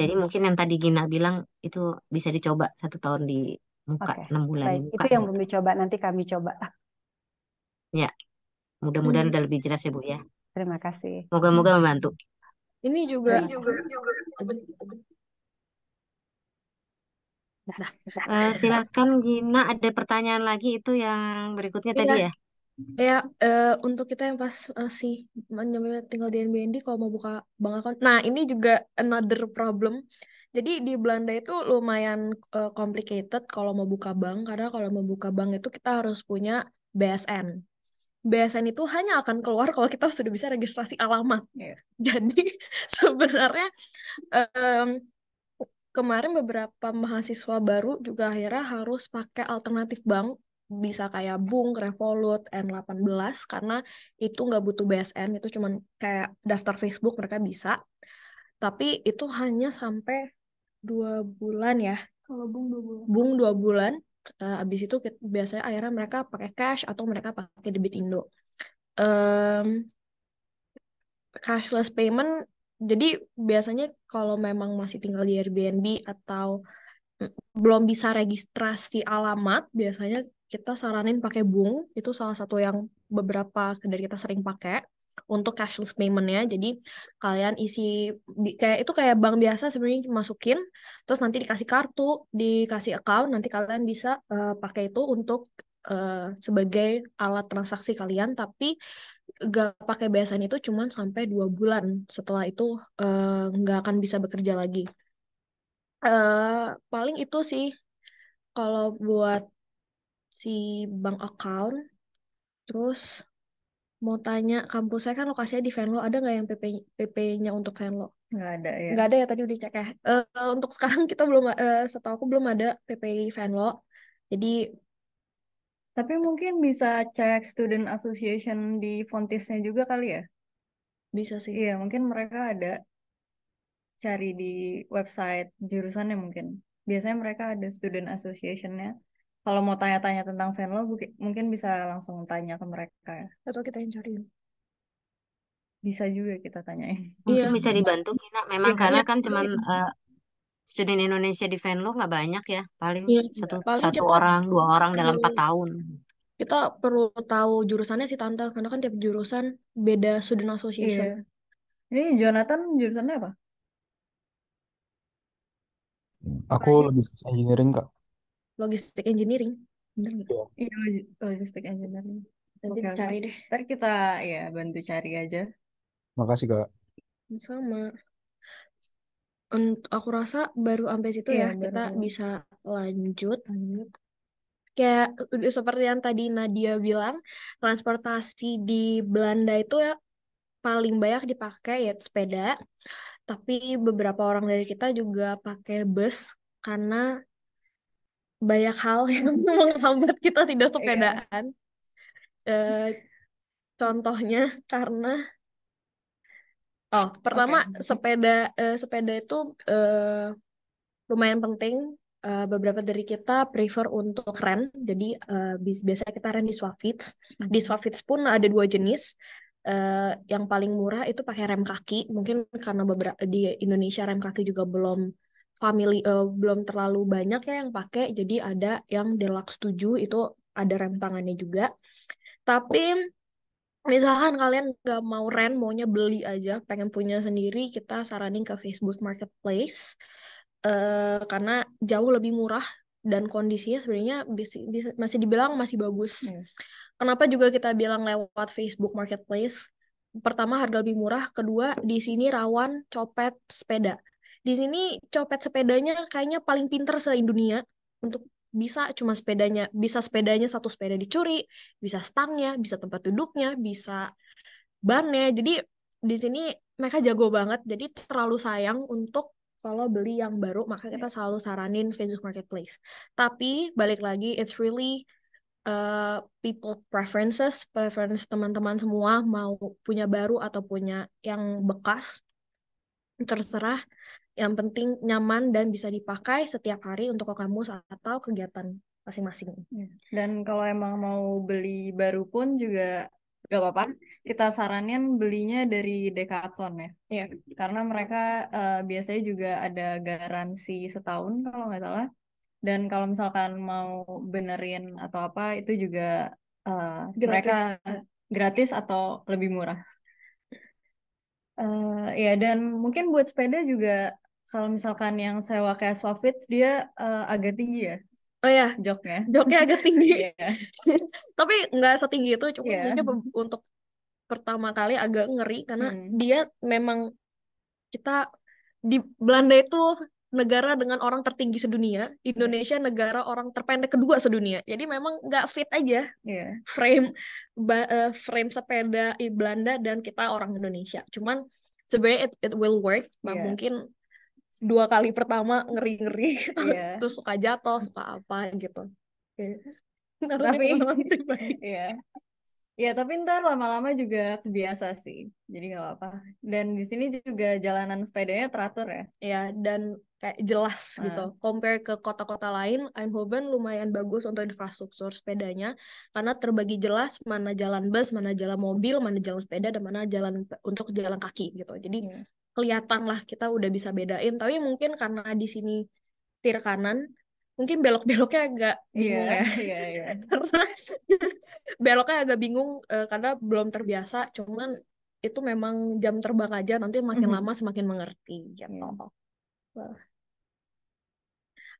Jadi mungkin yang tadi Gina bilang itu bisa dicoba satu tahun di muka enam bulan di muka. itu yang gitu. belum dicoba. Nanti kami coba. Ya, mudah-mudahan Hmm. udah lebih jelas ya Bu ya. Terima kasih. Moga-moga membantu. Ini juga. Ini juga. Uh, silakan Gina, ada pertanyaan lagi itu yang berikutnya ya. tadi ya? Ya, uh, untuk kita yang pas masih eh, uh, tinggal di NBND kalau mau buka bank account. Nah, ini juga another problem. Jadi di Belanda itu lumayan uh, complicated kalau mau buka bank karena kalau mau buka bank itu kita harus punya BSN. BSN itu hanya akan keluar kalau kita sudah bisa registrasi alamat. Yeah. Jadi sebenarnya um, kemarin beberapa mahasiswa baru juga akhirnya harus pakai alternatif bank bisa kayak Bung, Revolut, N18 karena itu nggak butuh BSN itu cuman kayak daftar Facebook mereka bisa tapi itu hanya sampai dua bulan ya kalau Bung dua bulan Bung dua bulan uh, abis itu biasanya akhirnya mereka pakai cash atau mereka pakai debit Indo um, cashless payment jadi biasanya kalau memang masih tinggal di Airbnb atau belum bisa registrasi alamat biasanya kita saranin pakai Bung itu salah satu yang beberapa dari kita sering pakai untuk cashless paymentnya jadi kalian isi kayak itu kayak bank biasa sebenarnya masukin terus nanti dikasih kartu dikasih account nanti kalian bisa uh, pakai itu untuk uh, sebagai alat transaksi kalian tapi gak pakai biasanya itu cuman sampai dua bulan setelah itu eh, nggak uh, akan bisa bekerja lagi uh, paling itu sih kalau buat si bank account terus mau tanya kampus saya kan lokasinya di Venlo ada nggak yang PP PP-nya untuk Venlo nggak ada ya nggak ada ya tadi udah cek ya uh, untuk sekarang kita belum uh, setahu aku belum ada PP Venlo jadi tapi mungkin bisa cek student association di Fontisnya juga kali ya bisa sih iya mungkin mereka ada cari di website jurusannya mungkin biasanya mereka ada student associationnya kalau mau tanya-tanya tentang Venlo mungkin bisa langsung tanya ke mereka ya. Atau kita yang cari. Bisa juga kita tanyain. Iya, mungkin iya. bisa dibantu Kina. Memang ya, karena kan cuman uh, student Indonesia di Venlo nggak banyak ya. Paling ya, satu iya. paling satu kita, orang, dua orang dalam empat tahun. Kita perlu tahu jurusannya sih Tante karena kan tiap jurusan beda student iya. association. Iya. Ini Jonathan jurusannya apa? Aku lebih engineering, Kak logistik engineering iya, iya logistik engineering nanti okay. cari deh Nanti kita ya bantu cari aja makasih kak sama Untuk aku rasa baru sampai situ iya, ya, ya kita baru. bisa lanjut lanjut kayak seperti yang tadi Nadia bilang transportasi di Belanda itu ya paling banyak dipakai ya sepeda tapi beberapa orang dari kita juga pakai bus karena banyak hal yang menghambat kita tidak iya. sepedaan. Iya. Uh, contohnya karena oh pertama okay. sepeda uh, sepeda itu uh, lumayan penting. Uh, beberapa dari kita prefer untuk rent, jadi uh, biasanya kita rent di Swafits. Di mm-hmm. Swafits pun ada dua jenis. Uh, yang paling murah itu pakai rem kaki. Mungkin karena beberapa di Indonesia rem kaki juga belum family uh, eh, belum terlalu banyak ya yang pakai jadi ada yang deluxe 7 itu ada rem tangannya juga tapi misalkan kalian nggak mau rent maunya beli aja pengen punya sendiri kita saranin ke Facebook Marketplace uh, karena jauh lebih murah dan kondisinya sebenarnya masih dibilang masih bagus. Hmm. Kenapa juga kita bilang lewat Facebook Marketplace? Pertama harga lebih murah, kedua di sini rawan copet sepeda di sini copet sepedanya kayaknya paling pinter se-Indonesia untuk bisa cuma sepedanya, bisa sepedanya satu sepeda dicuri, bisa stangnya, bisa tempat duduknya, bisa bannya. Jadi di sini mereka jago banget, jadi terlalu sayang untuk kalau beli yang baru, maka kita selalu saranin Facebook Marketplace. Tapi balik lagi, it's really uh, people preferences, preference teman-teman semua mau punya baru atau punya yang bekas, terserah. Yang penting nyaman dan bisa dipakai setiap hari untuk ke kampus atau kegiatan masing-masing. Ya, dan kalau emang mau beli baru pun juga gak apa-apa. Kita saranin belinya dari Decathlon ya. Iya. Karena mereka uh, biasanya juga ada garansi setahun kalau nggak salah. Dan kalau misalkan mau benerin atau apa itu juga uh, gratis. mereka gratis atau lebih murah. Uh, ya dan mungkin buat sepeda juga kalau misalkan yang sewa kayak Sofits dia uh, agak tinggi ya Oh ya, joknya. Joknya agak tinggi. yeah. Tapi nggak setinggi itu, cukup yeah. mungkin untuk pertama kali agak ngeri karena hmm. dia memang kita di Belanda itu negara dengan orang tertinggi sedunia, Indonesia iya. negara orang terpendek kedua sedunia. Jadi memang nggak fit aja yeah. frame ba, uh, frame sepeda Belanda dan kita orang Indonesia. Cuman sebenarnya it, it will work, yeah. mungkin dua kali pertama ngeri-ngeri Yeah. Terus suka jatuh, suka apa gitu. Okay. Nah, tapi ya Iya. Ya, tapi ntar lama-lama juga kebiasa sih. Jadi nggak apa-apa. Dan di sini juga jalanan sepedanya teratur ya. Iya, dan kayak jelas gitu. Ah. Compare ke kota-kota lain, Eindhoven lumayan bagus untuk infrastruktur sepedanya karena terbagi jelas mana jalan bus, mana jalan mobil, mana jalan sepeda dan mana jalan untuk jalan kaki gitu. Jadi yeah kelihatan lah kita udah bisa bedain tapi mungkin karena di sini tir kanan mungkin belok-beloknya agak iya, bingung yeah, ya yeah, iya. yeah. karena beloknya agak bingung uh, karena belum terbiasa cuman itu memang jam terbang aja nanti makin mm -hmm. lama semakin mengerti gitu. Yeah. Wah.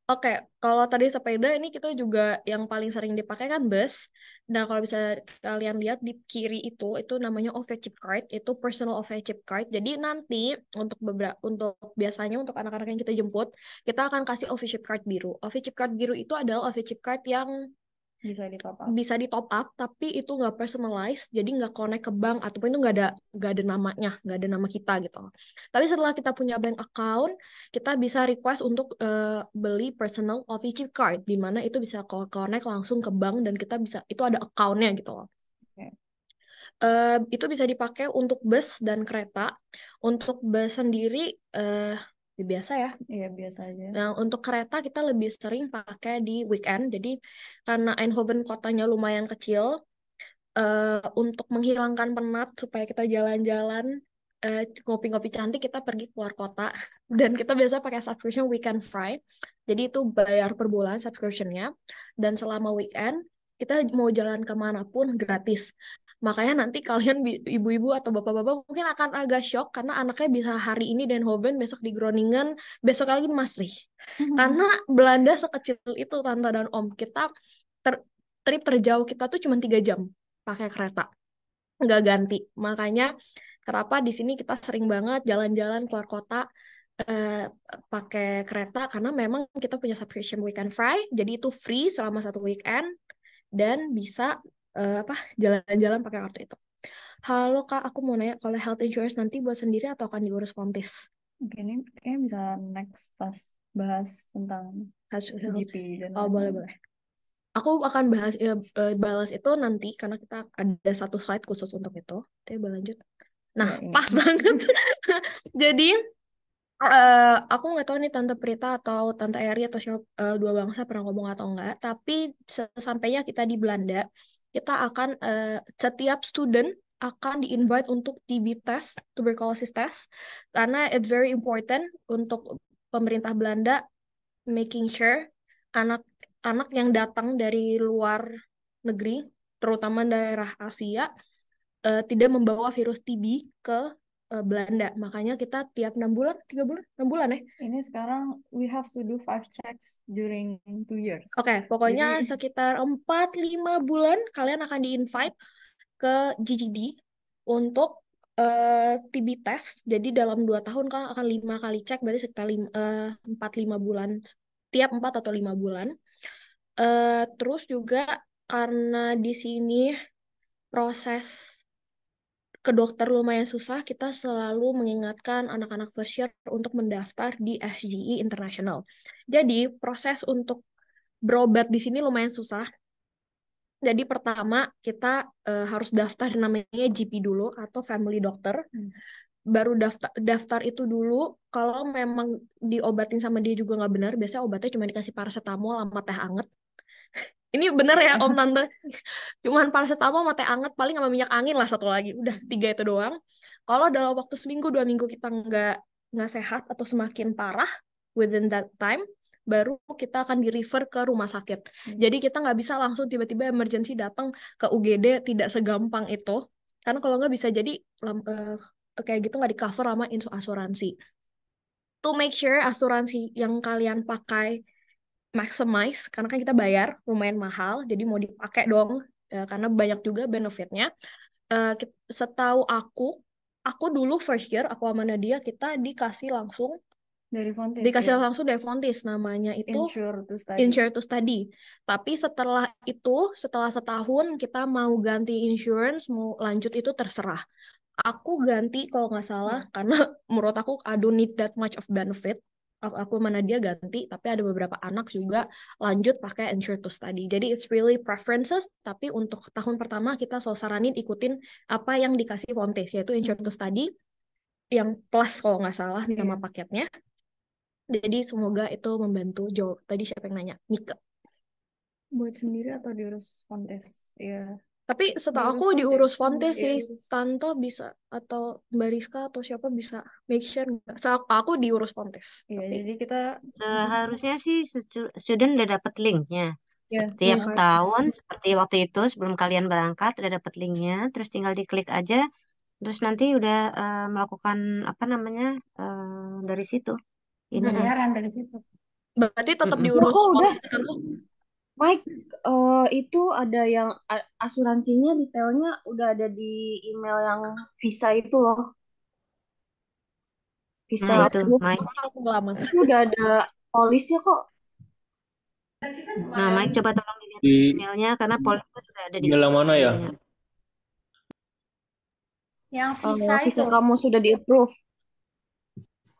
Oke, oh, kalau tadi sepeda ini kita juga yang paling sering dipakai kan bus. Nah, kalau bisa kalian lihat di kiri itu, itu namanya chip card, itu personal chip card. Jadi nanti untuk beberapa untuk biasanya untuk anak-anak yang kita jemput, kita akan kasih chip card biru. chip card biru itu adalah chip card yang bisa di top up bisa di top up tapi itu nggak personalized jadi nggak connect ke bank ataupun itu nggak ada nggak ada namanya nggak ada nama kita gitu tapi setelah kita punya bank account kita bisa request untuk uh, beli personal OVC card di mana itu bisa connect langsung ke bank dan kita bisa itu ada accountnya gitu loh Uh, itu bisa dipakai untuk bus dan kereta. Untuk bus sendiri, uh, Ya, biasa ya iya biasa aja nah untuk kereta kita lebih sering pakai di weekend jadi karena Eindhoven kotanya lumayan kecil uh, untuk menghilangkan penat supaya kita jalan-jalan eh, ngopi-ngopi uh, cantik kita pergi keluar kota dan kita biasa pakai subscription weekend fry jadi itu bayar per bulan subscriptionnya dan selama weekend kita mau jalan kemanapun gratis Makanya nanti kalian ibu-ibu atau bapak-bapak mungkin akan agak shock karena anaknya bisa hari ini dan Hoven, besok di Groningen, besok lagi masri mm mm-hmm. Karena Belanda sekecil itu tante dan om. Kita ter trip terjauh kita tuh cuma tiga jam pakai kereta. Nggak ganti. Makanya kenapa di sini kita sering banget jalan-jalan keluar kota Uh, pakai kereta karena memang kita punya subscription weekend fry jadi itu free selama satu weekend dan bisa uh, apa jalan-jalan pakai kartu itu. Halo kak, aku mau nanya kalau health insurance nanti buat sendiri atau akan diurus Oke ini kayaknya bisa next pas bahas tentang Hasil GP dan oh boleh boleh. Aku akan bahas ya, balas itu nanti karena kita ada satu slide khusus untuk itu. Tapi lanjut. Ya, nah, pas banget. Jadi Uh, aku nggak tahu nih Tante Prita atau Tante Eri atau siapa uh, dua bangsa pernah ngomong atau enggak, tapi sesampainya kita di Belanda, kita akan uh, setiap student akan diinvite untuk TB test, tuberculosis test, karena it's very important untuk pemerintah Belanda making sure anak-anak yang datang dari luar negeri, terutama daerah Asia, uh, tidak membawa virus TB ke uh, Belanda. Makanya kita tiap enam bulan, tiga bulan, enam bulan ya. Eh? Ini sekarang we have to do five checks during two years. Oke, okay, pokoknya Jadi... sekitar empat lima bulan kalian akan di-invite ke GGD untuk uh, eh, TB test. Jadi dalam dua tahun kalian akan lima kali cek, berarti sekitar lima, uh, eh, empat lima bulan, tiap empat atau lima bulan. Uh, terus juga karena di sini proses ke dokter lumayan susah, kita selalu mengingatkan anak-anak first year untuk mendaftar di SGI International. Jadi, proses untuk berobat di sini lumayan susah. Jadi, pertama kita uh, harus daftar namanya GP dulu atau family doctor. Hmm. Baru daftar daftar itu dulu. Kalau memang diobatin sama dia juga nggak benar, biasanya obatnya cuma dikasih paracetamol sama teh anget ini bener ya Om Tante. Cuman paracetamol sama teh anget paling sama minyak angin lah satu lagi. Udah tiga itu doang. Kalau dalam waktu seminggu dua minggu kita nggak nggak sehat atau semakin parah within that time, baru kita akan di refer ke rumah sakit. Hmm. Jadi kita nggak bisa langsung tiba-tiba emergency datang ke UGD tidak segampang itu. Karena kalau nggak bisa jadi uh, kayak gitu nggak di cover sama asuransi. To make sure asuransi yang kalian pakai maximize karena kan kita bayar lumayan mahal jadi mau dipakai dong uh, karena banyak juga benefitnya uh, setahu aku aku dulu first year aku sama Nadia kita dikasih langsung dari Fontis dikasih ya? langsung dari Fontis namanya itu insure to study insure to study tapi setelah itu setelah setahun kita mau ganti insurance mau lanjut itu terserah aku ganti kalau nggak salah hmm. karena menurut aku I don't need that much of benefit aku mana dia ganti tapi ada beberapa anak juga lanjut pakai ensure to study jadi it's really preferences tapi untuk tahun pertama kita so saranin ikutin apa yang dikasih Fontes yaitu ensure to study yang plus kalau nggak salah iya. nama paketnya jadi semoga itu membantu jauh tadi siapa yang nanya Mika buat sendiri atau diurus Fontes ya tapi setelah aku diurus Fonte ya, sih. Tante bisa atau Mbak Rizka atau siapa bisa make sure nggak. So, aku diurus Fontes. Iya, jadi kita seharusnya sih student udah dapat linknya. Iya, iya Setiap ya. tahun seperti waktu itu sebelum kalian berangkat udah dapat linknya, terus tinggal diklik aja. Terus nanti udah uh, melakukan apa namanya uh, dari situ. Ini dari situ. Berarti tetap mm -mm. diurus. Oh, udah. Mike, eh, itu ada yang asuransinya detailnya udah ada di email yang visa itu loh. Visa Nah, itu, Mike. Itu udah ada polisnya kok. Nah, Mike coba tolong dilihat Di emailnya karena polisnya sudah ada di email yang mana ya? Eh, yang visa itu. visa kamu sudah di approve.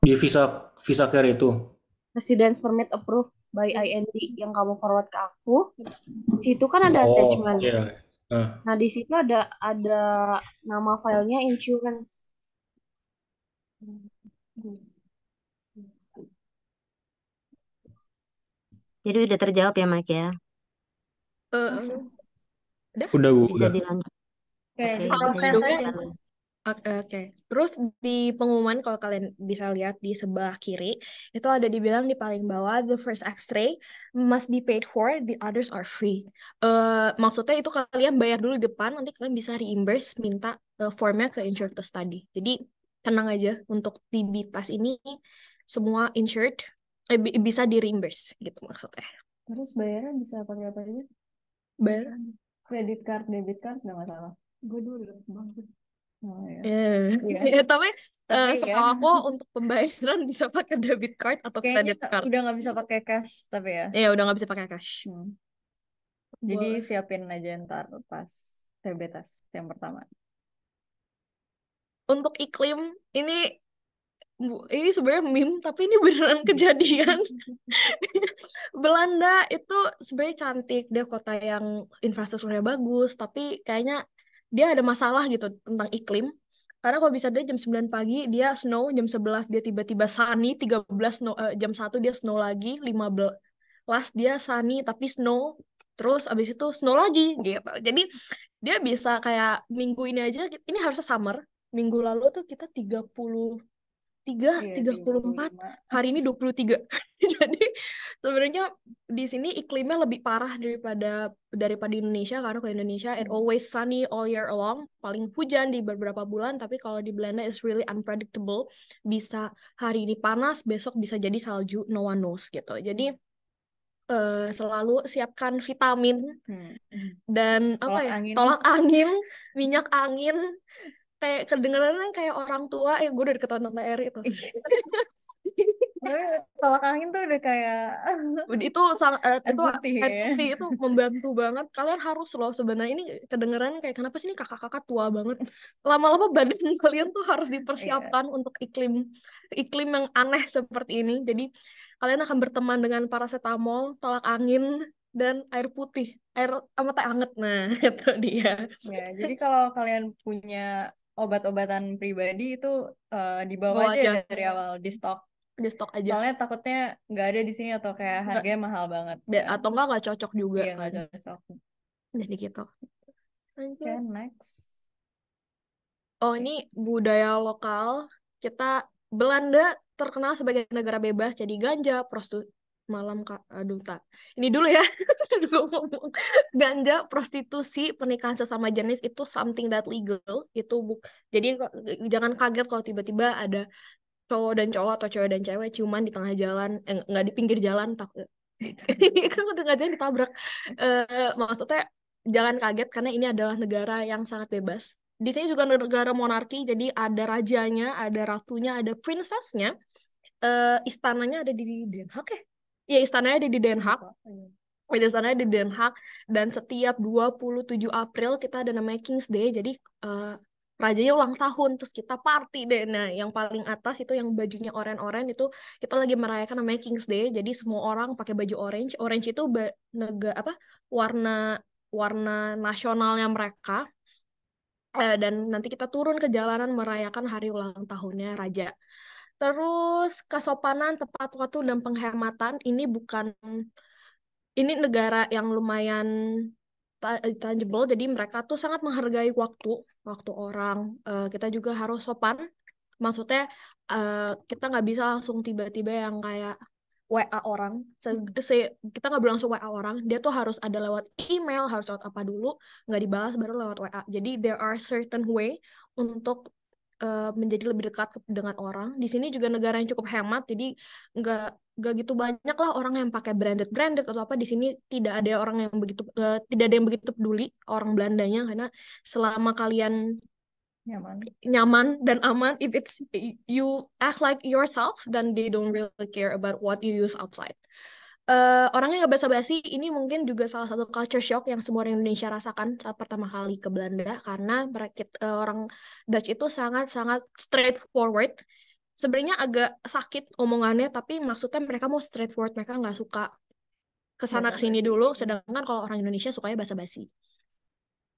Di visa visa care itu. Residence permit approve by hmm. IND yang kamu forward ke aku, di situ kan ada oh, attachment. Yeah. Iya. Uh. Nah di situ ada ada nama filenya insurance. Jadi udah terjawab ya Mike ya? Uh, udah. Udah, Bu. Bisa udah. dilanjut. Oke, okay, okay. Oke, okay. Terus di pengumuman kalau kalian bisa lihat di sebelah kiri, itu ada dibilang di paling bawah the first X-ray must be paid for, the others are free. Uh, maksudnya itu kalian bayar dulu depan, nanti kalian bisa reimburse minta uh, formnya ke insured to study. Jadi tenang aja untuk TB ini semua insured eh, bisa di reimburse gitu maksudnya. Terus bayarnya bisa pakai apa aja? Bayar kredit card, debit card nggak masalah. Gue dulu banget Oh, iya. Iya. Iya. Eh, ya. Yeah. Yeah. yeah. tapi uh, okay, aku untuk pembayaran bisa pakai debit card atau Kayaknya credit card. Udah nggak bisa pakai cash tapi ya. Iya, udah nggak bisa pakai cash. Hmm. Jadi Boleh. siapin aja ntar pas TB tes yang pertama. Untuk iklim ini ini sebenarnya meme tapi ini beneran kejadian Belanda itu sebenarnya cantik dia kota yang infrastrukturnya bagus tapi kayaknya dia ada masalah gitu tentang iklim karena kalau bisa dia jam 9 pagi dia snow, jam 11 dia tiba-tiba sunny, 13 snow, uh, jam 1 dia snow lagi, 15 dia sunny tapi snow, terus abis itu snow lagi gitu. Jadi dia bisa kayak minggu ini aja, ini harusnya summer, minggu lalu tuh kita 30 tiga iya, tiga puluh empat hari ini dua puluh tiga jadi sebenarnya di sini iklimnya lebih parah daripada daripada Indonesia karena kalau Indonesia it hmm. always sunny all year long paling hujan di beberapa bulan tapi kalau di Belanda it's really unpredictable bisa hari ini panas besok bisa jadi salju no one knows gitu jadi uh, selalu siapkan vitamin hmm. dan tolak apa ya angin. tolak angin minyak angin kayak kedengeran kayak orang tua ya gue udah ketahuan air itu Kalau angin tuh udah kayak itu sangat eh, itu putih, eh, ya? itu membantu banget kalian harus loh sebenarnya ini kedengeran kayak kenapa sih ini kakak-kakak tua banget lama-lama badan kalian tuh harus dipersiapkan yeah. untuk iklim iklim yang aneh seperti ini jadi kalian akan berteman dengan para setamol tolak angin dan air putih air sama teh anget nah itu dia ya jadi kalau kalian punya obat-obatan pribadi itu uh, eh, dibawa aja, ya aja dari awal di stok di stok aja soalnya takutnya nggak ada di sini atau kayak harganya gak. mahal banget Be ya. atau enggak nggak cocok juga iya, kan. cocok jadi gitu oke okay, next oh ini budaya lokal kita Belanda terkenal sebagai negara bebas jadi ganja prostitu malam kak aduh tak ini dulu ya ngomong ganda prostitusi pernikahan sesama jenis itu something that legal itu bu jadi jangan kaget kalau tiba-tiba ada cowok dan cowok atau cowok dan cewek cuman di tengah jalan eh, di pinggir jalan tak kan udah jalan ditabrak uh, maksudnya jangan kaget karena ini adalah negara yang sangat bebas di sini juga negara monarki jadi ada rajanya ada ratunya ada princessnya uh, istananya ada di Den Haag ya Iya, istananya ada di Den Haag. Ya? Iya. Istananya di Den Haag dan setiap 27 April kita ada namanya King's Day. Jadi uh, rajanya ulang tahun terus kita party deh. Nah, yang paling atas itu yang bajunya oranye-oranye itu kita lagi merayakan namanya King's Day. Jadi semua orang pakai baju orange. Orange itu nega apa? warna warna nasionalnya mereka. Uh, dan nanti kita turun ke jalanan merayakan hari ulang tahunnya raja. Terus kesopanan, tepat waktu dan penghematan ini bukan ini negara yang lumayan eh, tangible jadi mereka tuh sangat menghargai waktu waktu orang uh, kita juga harus sopan maksudnya uh, kita nggak bisa langsung tiba-tiba yang kayak WA orang se hmm. se kita nggak bilang langsung WA orang dia tuh harus ada lewat email harus lewat apa dulu nggak dibalas baru lewat WA jadi there are certain way untuk uh, menjadi lebih dekat dengan orang. Di sini juga negara yang cukup hemat, jadi nggak nggak gitu banyak lah orang yang pakai branded branded atau apa. Di sini tidak ada orang yang begitu uh, tidak ada yang begitu peduli orang Belandanya karena selama kalian nyaman nyaman dan aman if it's you act like yourself then they don't really care about what you use outside uh, orangnya nggak basa-basi ini mungkin juga salah satu culture shock yang semua orang Indonesia rasakan saat pertama kali ke Belanda karena mereka uh, eh, orang Dutch itu sangat-sangat straightforward sebenarnya agak sakit omongannya tapi maksudnya mereka mau straightforward mereka nggak suka kesana kesini dulu sedangkan kalau orang Indonesia sukanya basa-basi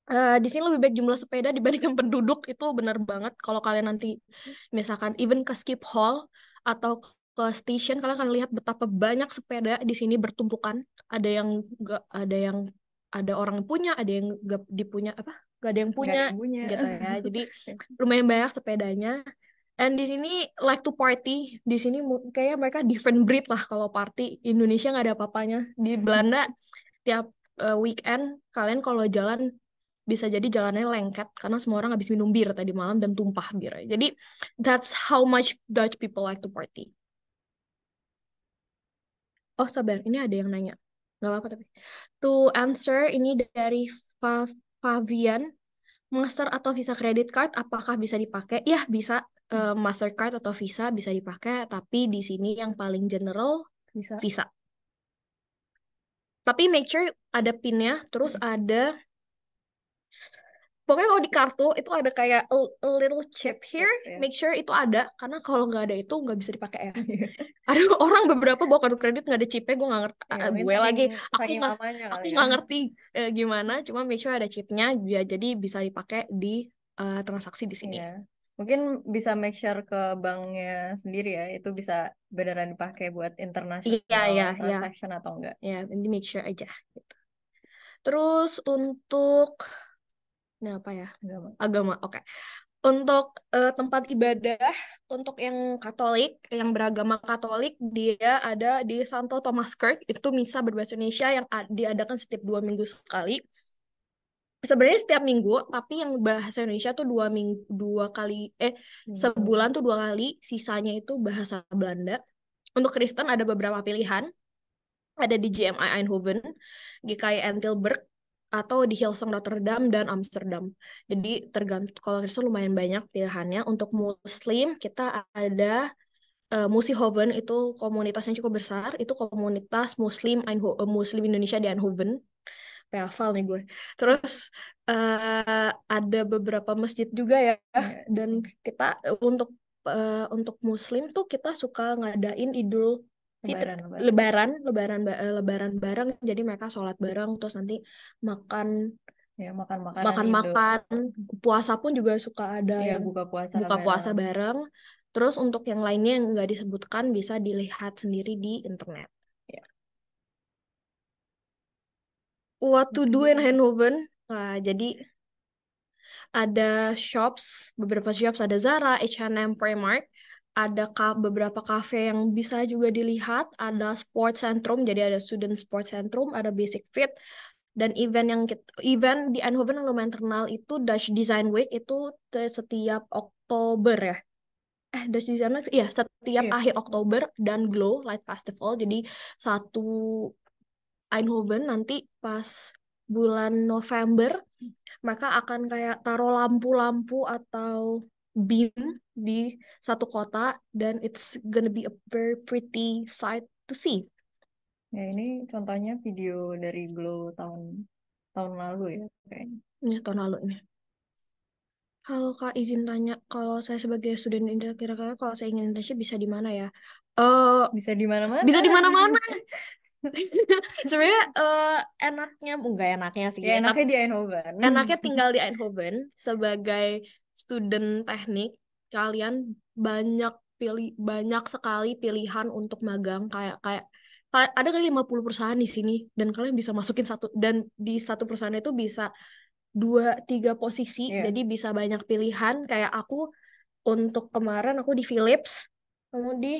Uh, di sini lebih baik jumlah sepeda dibandingkan penduduk itu benar banget kalau kalian nanti misalkan even ke skip hall atau ke station kalian akan lihat betapa banyak sepeda di sini bertumpukan ada yang gak, ada yang ada orang punya ada yang gak dipunya apa gak ada yang punya, gak punya. gitu ya jadi lumayan banyak sepedanya and di sini like to party di sini kayaknya mereka different breed lah kalau party Indonesia nggak ada apa-apanya di Belanda tiap uh, weekend kalian kalau jalan bisa jadi jalannya lengket karena semua orang habis minum bir tadi malam dan tumpah bir. Jadi that's how much Dutch people like to party. Oh sabar, ini ada yang nanya. Gak apa-apa tapi. To answer ini dari Favian. Master atau Visa credit card apakah bisa dipakai? Ya bisa. Uh, Mastercard atau Visa bisa dipakai, tapi di sini yang paling general Visa. Visa. Tapi make sure ada pinnya, terus hmm. ada pokoknya kalau di kartu itu ada kayak a, little chip here, ya. make sure itu ada karena kalau nggak ada itu nggak bisa dipakai ya. Iya ada orang beberapa bawa kartu kredit nggak ada chipnya gue nggak ngerti ya, gue lagi aku nggak aku ya. nggak ya. ngerti e, gimana cuma make sure ada chipnya ya, jadi bisa dipakai di e, transaksi di sini ya. mungkin bisa make sure ke banknya sendiri ya itu bisa beneran dipakai buat iya, internasional ya, ya, transaction ya. atau enggak ya nanti make sure aja gitu. terus untuk Nah, apa ya? Agama. Agama, oke. Okay. Untuk uh, tempat ibadah, untuk yang Katolik, yang beragama Katolik, dia ada di Santo Thomas Kirk, itu misa berbahasa Indonesia yang diadakan setiap dua minggu sekali. Sebenarnya setiap minggu, tapi yang bahasa Indonesia tuh dua minggu dua kali, eh hmm. sebulan tuh dua kali, sisanya itu bahasa Belanda. Untuk Kristen ada beberapa pilihan, ada di GMI Eindhoven, GKI e Antilburg, atau di Hillsong Rotterdam dan Amsterdam. Jadi tergantung kalau Kristen lumayan banyak pilihannya. Untuk Muslim kita ada uh, eh, Musihoven itu komunitas yang cukup besar. Itu komunitas Muslim Einho eh, Muslim Indonesia di Eindhoven. Hafal nih gue. Terus uh, ada beberapa masjid juga ya. Iya. Dan kita untuk uh, untuk Muslim tuh kita suka ngadain Idul lebaran lebaran lebaran lebaran, eh, lebaran bareng jadi mereka sholat bareng terus nanti makan ya makan makan makan gitu. makan puasa pun juga suka ada ya, buka puasa buka bareng. puasa bareng terus untuk yang lainnya yang nggak disebutkan bisa dilihat sendiri di internet ya. what to do in Hanover? nah, jadi ada shops beberapa shops ada Zara H&M Primark ada beberapa kafe yang bisa juga dilihat, ada sport centrum, jadi ada student sport centrum, ada basic fit, dan event yang kita, event di Eindhoven yang lumayan terkenal itu Dutch Design Week itu setiap Oktober ya. Eh, Dutch Design Week, iya setiap yeah. akhir Oktober dan Glow Light Festival. Jadi satu Eindhoven nanti pas bulan November mereka akan kayak taruh lampu-lampu atau been di satu kota dan it's gonna be a very pretty sight to see. Ya ini contohnya video dari Glow tahun tahun lalu ya kayaknya. Ya, tahun lalu ini. kalau Kak, izin tanya kalau saya sebagai student intern kira-kira kalau saya ingin internship bisa di mana ya? Uh, bisa di mana-mana. Bisa di mana-mana. Sebenarnya uh, enaknya enggak enaknya sih. Ya, enaknya enak, di Eindhoven. Enaknya tinggal di Eindhoven sebagai student teknik kalian banyak pilih banyak sekali pilihan untuk magang kayak kayak ada kali 50 perusahaan di sini dan kalian bisa masukin satu dan di satu perusahaan itu bisa dua tiga posisi yeah. jadi bisa banyak pilihan kayak aku untuk kemarin aku di Philips kamu di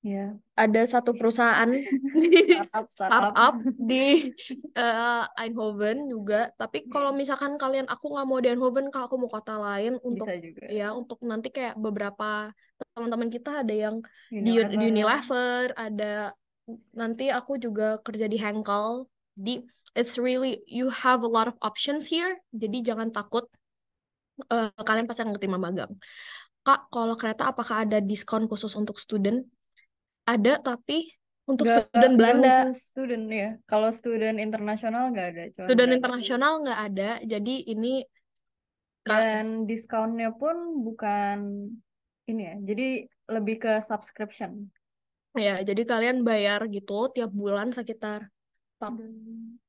Ya. Ada satu perusahaan startup, start start di uh, Eindhoven juga. Tapi kalau misalkan kalian aku nggak mau di Eindhoven, kalau aku mau kota lain untuk juga. ya untuk nanti kayak beberapa teman-teman kita ada yang Unilever. di Unilever, ada nanti aku juga kerja di Henkel. Di it's really you have a lot of options here. Jadi jangan takut uh, kalian pasti akan terima magang. Kak, kalau kereta apakah ada diskon khusus untuk student? ada tapi untuk gak, student Belanda. student ya. Kalau student internasional nggak ada. Cuman student internasional nggak ada. Jadi ini dan diskonnya pun bukan ini ya. Jadi lebih ke subscription. Ya, jadi kalian bayar gitu tiap bulan sekitar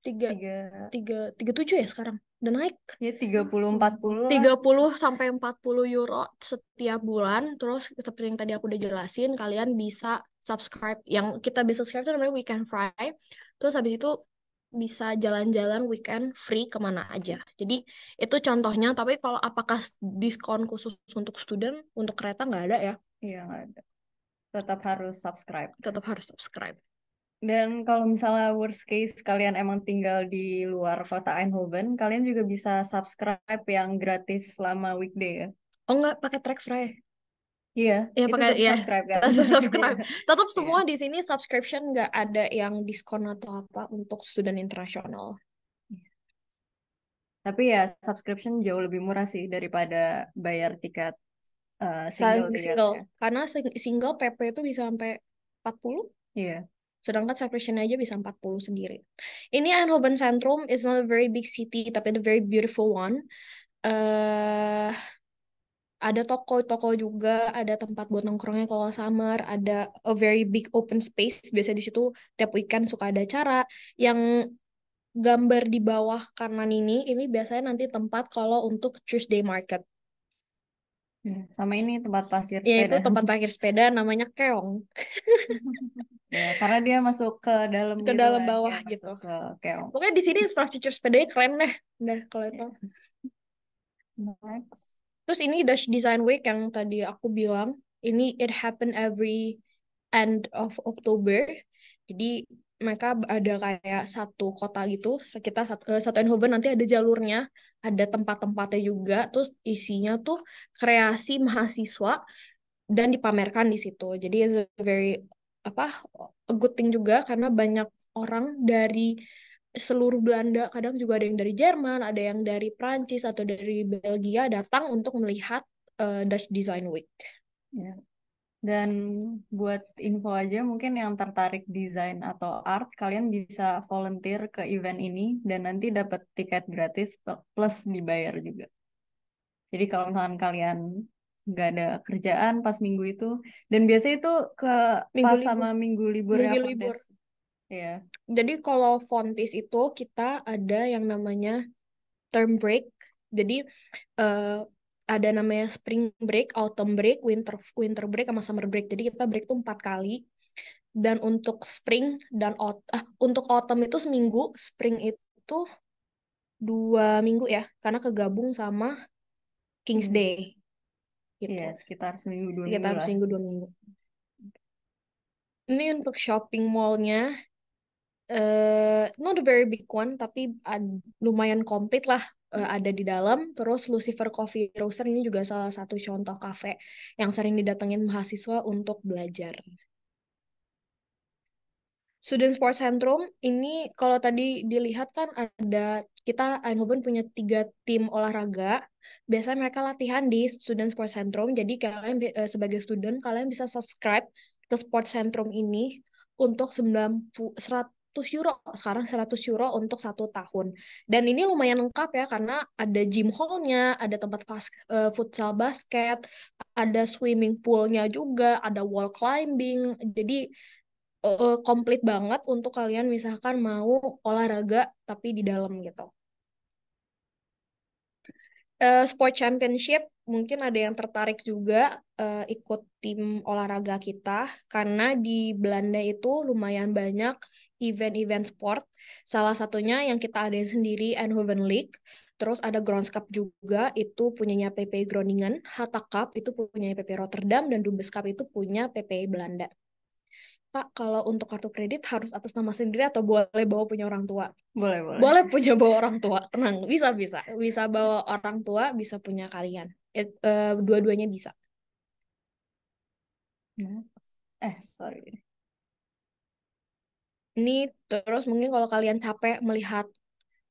tiga tiga tiga tujuh ya sekarang udah naik ya tiga puluh empat puluh tiga puluh sampai empat puluh euro setiap bulan terus seperti yang tadi aku udah jelasin kalian bisa subscribe yang kita bisa subscribe itu namanya Weekend free terus habis itu bisa jalan-jalan weekend free kemana aja jadi itu contohnya tapi kalau apakah diskon khusus untuk student untuk kereta nggak ada ya iya nggak ada tetap harus subscribe tetap harus subscribe dan kalau misalnya worst case kalian emang tinggal di luar kota Eindhoven, kalian juga bisa subscribe yang gratis selama weekday ya? Oh nggak, pakai track free? Iya, ya, itu ya. subscribe kan. subscribe. Iya. Tetap semua yeah. di sini subscription nggak ada yang diskon atau apa untuk student internasional. Iya. Tapi ya subscription jauh lebih murah sih daripada bayar tiket uh, single. Gitu ya, single. Karena single PP itu bisa sampai 40. Iya. Yeah. Sedangkan subscription aja bisa 40 sendiri. Ini Eindhoven Centrum is not a very big city, tapi the very beautiful one. Uh, ada toko-toko juga, ada tempat buat nongkrongnya kalau summer, ada a very big open space. Biasa di situ tiap weekend suka ada acara yang gambar di bawah kanan ini ini biasanya nanti tempat kalau untuk Tuesday market. Ya, sama ini tempat parkir sepeda. Ya, itu tempat parkir sepeda namanya keong. ya, karena dia masuk ke dalam ke gitu dalam kan, bawah gitu. Ke keong. Pokoknya di sini infrastruktur sepedanya keren deh. Nah, kalau itu. Next. Terus ini Dutch Design Week yang tadi aku bilang, ini it happen every end of October. Jadi mereka ada kayak satu kota gitu, kita satu, eh, satu Eindhoven nanti ada jalurnya, ada tempat-tempatnya juga, terus isinya tuh kreasi mahasiswa dan dipamerkan di situ. Jadi it's a very apa a good thing juga karena banyak orang dari seluruh Belanda, kadang juga ada yang dari Jerman, ada yang dari Prancis atau dari Belgia datang untuk melihat uh, Dutch Design Week. Ya. Dan buat info aja mungkin yang tertarik desain atau art kalian bisa volunteer ke event ini dan nanti dapat tiket gratis plus dibayar juga. Jadi kalau misalnya kalian nggak ada kerjaan pas minggu itu dan biasanya itu ke minggu pas libur. sama minggu libur minggu ya, libur. Kontes Iya. Jadi kalau Fontis itu kita ada yang namanya term break. Jadi uh, ada namanya spring break, autumn break, winter winter break sama summer break. Jadi kita break tuh empat kali. Dan untuk spring dan aut ah, untuk autumn itu seminggu, spring itu dua minggu ya, karena kegabung sama King's hmm. Day. Gitu. Iya, sekitar seminggu dua minggu. Sekitar seminggu dua minggu. Ini untuk shopping mallnya Eh, not a very big one tapi lumayan komplit lah uh, ada di dalam terus Lucifer Coffee Roaster ini juga salah satu contoh kafe yang sering didatengin mahasiswa untuk belajar Student Sports Centrum ini kalau tadi dilihat kan ada kita Eindhoven punya tiga tim olahraga. Biasanya mereka latihan di Student Sports Centrum. Jadi kalian eh, sebagai student kalian bisa subscribe ke Sports Centrum ini untuk 90 100 100 euro sekarang 100 euro untuk satu tahun dan ini lumayan lengkap ya karena ada gym hallnya ada tempat fas, uh, eh, futsal basket ada swimming poolnya juga ada wall climbing jadi uh, komplit banget untuk kalian misalkan mau olahraga tapi di dalam gitu uh, sport championship mungkin ada yang tertarik juga uh, ikut tim olahraga kita karena di Belanda itu lumayan banyak event-event sport. Salah satunya yang kita adain sendiri Eindhoven League. Terus ada Grounds Cup juga, itu punyanya PP Groningen. Hatta Cup itu punya PP Rotterdam, dan Dubes Cup itu punya PP Belanda. Pak, kalau untuk kartu kredit harus atas nama sendiri atau boleh bawa punya orang tua? Boleh, boleh. Boleh punya bawa orang tua, tenang. Bisa, bisa. Bisa bawa orang tua, bisa punya kalian. uh, dua-duanya bisa. Hmm. Eh, sorry ini terus mungkin kalau kalian capek melihat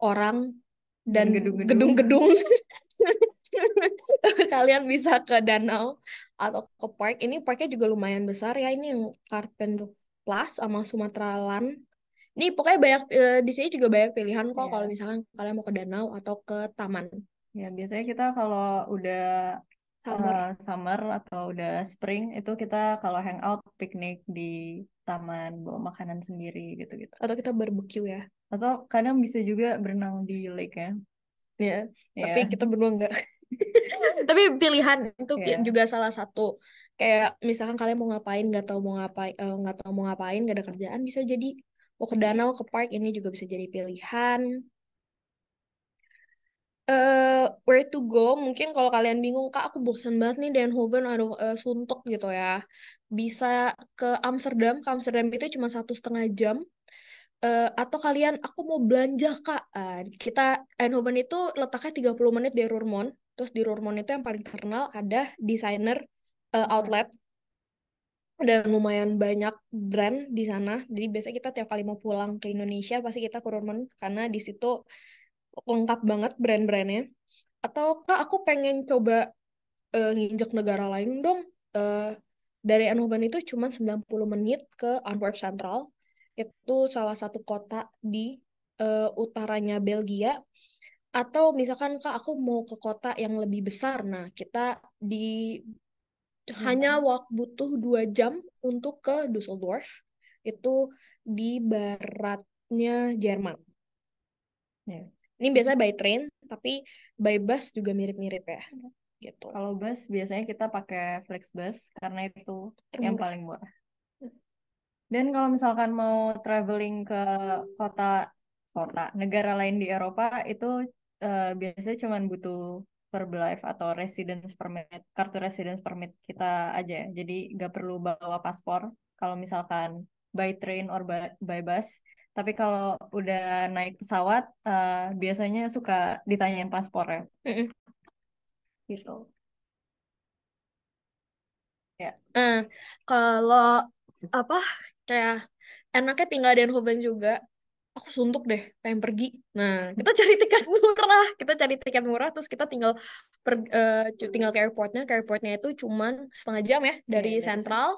orang dan gedung-gedung kalian bisa ke danau atau ke park ini parknya juga lumayan besar ya ini yang Carpenduk Plus sama Sumatera Land ini pokoknya banyak eh, di sini juga banyak pilihan kok yeah. kalau misalkan kalian mau ke danau atau ke taman ya biasanya kita kalau udah summer, uh, summer atau udah spring itu kita kalau hangout piknik di taman bawa makanan sendiri gitu-gitu atau kita barbecue ya atau kadang bisa juga berenang di lake ya ya yeah. tapi kita berdua enggak tapi pilihan itu yeah. juga salah satu kayak misalkan kalian mau ngapain nggak tahu mau ngapain eh, nggak uh, tahu mau ngapain gak ada kerjaan bisa jadi mau ke danau ke park ini juga bisa jadi pilihan uh, where to go mungkin kalau kalian bingung kak aku bosan banget nih Hoven aduh uh, suntuk gitu ya bisa ke Amsterdam ke Amsterdam itu cuma satu setengah jam uh, atau kalian aku mau belanja kak uh, kita Eindhoven itu letaknya 30 menit di Roermond terus di Roermond itu yang paling terkenal ada desainer uh, outlet dan lumayan banyak brand di sana jadi biasanya kita tiap kali mau pulang ke Indonesia pasti kita ke Roermond karena di situ lengkap banget brand-brandnya atau kak aku pengen coba uh, nginjek negara lain dong uh, dari Eindhoven itu cuma 90 menit ke Antwerp Central. Itu salah satu kota di uh, utaranya Belgia. Atau misalkan Kak aku mau ke kota yang lebih besar. Nah, kita di hmm. hanya waktu butuh dua jam untuk ke Düsseldorf. Itu di baratnya Jerman. Hmm. Ini biasanya by train, tapi by bus juga mirip-mirip ya. Hmm gitu. Kalau bus biasanya kita pakai Flexbus karena itu yang paling murah. Dan kalau misalkan mau traveling ke kota kota negara lain di Eropa itu uh, biasanya cuma butuh perbelief atau residence permit kartu residence permit kita aja jadi nggak perlu bawa paspor kalau misalkan by train or by, bus tapi kalau udah naik pesawat uh, biasanya suka ditanyain paspornya mm -mm gitu ya Mm, kalau apa kayak enaknya tinggal di Eindhoven juga aku suntuk deh pengen pergi nah kita cari tiket murah kita cari tiket murah terus kita tinggal per, uh, tinggal ke airportnya ke airportnya itu cuman setengah jam ya dari yeah,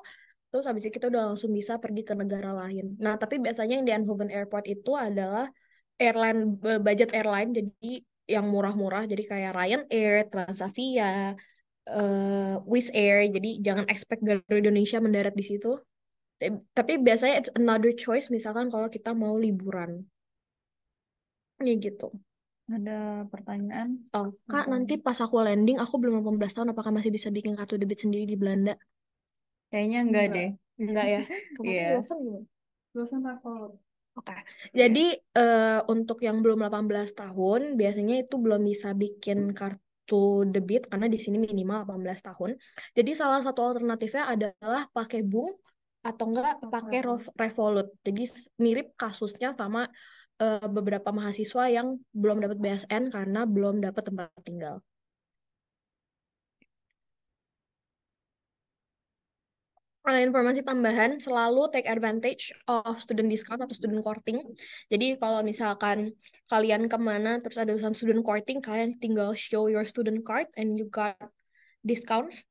terus habis itu kita udah langsung bisa pergi ke negara lain nah tapi biasanya yang di Eindhoven Airport itu adalah airline eh, budget airline jadi yang murah-murah jadi kayak Ryanair, Transavia, uh, Wizz Air. Jadi jangan expect garuda Indonesia mendarat di situ. Tapi biasanya it's another choice misalkan kalau kita mau liburan. Ya gitu. Ada pertanyaan? Oh, Kak, nanti pas aku landing aku belum 18 tahun apakah masih bisa bikin kartu debit sendiri di Belanda? Kayaknya enggak, enggak. deh. Enggak ya. Iya. yeah. gimana? Oke. Okay. Jadi uh, untuk yang belum 18 tahun biasanya itu belum bisa bikin kartu debit karena di sini minimal 18 tahun. Jadi salah satu alternatifnya adalah pakai Bung atau enggak pakai Revolut. Jadi mirip kasusnya sama uh, beberapa mahasiswa yang belum dapat BSN karena belum dapat tempat tinggal. informasi tambahan selalu take advantage of student discount atau student courting. Jadi kalau misalkan kalian kemana terus ada urusan student courting, kalian tinggal show your student card and you got discounts.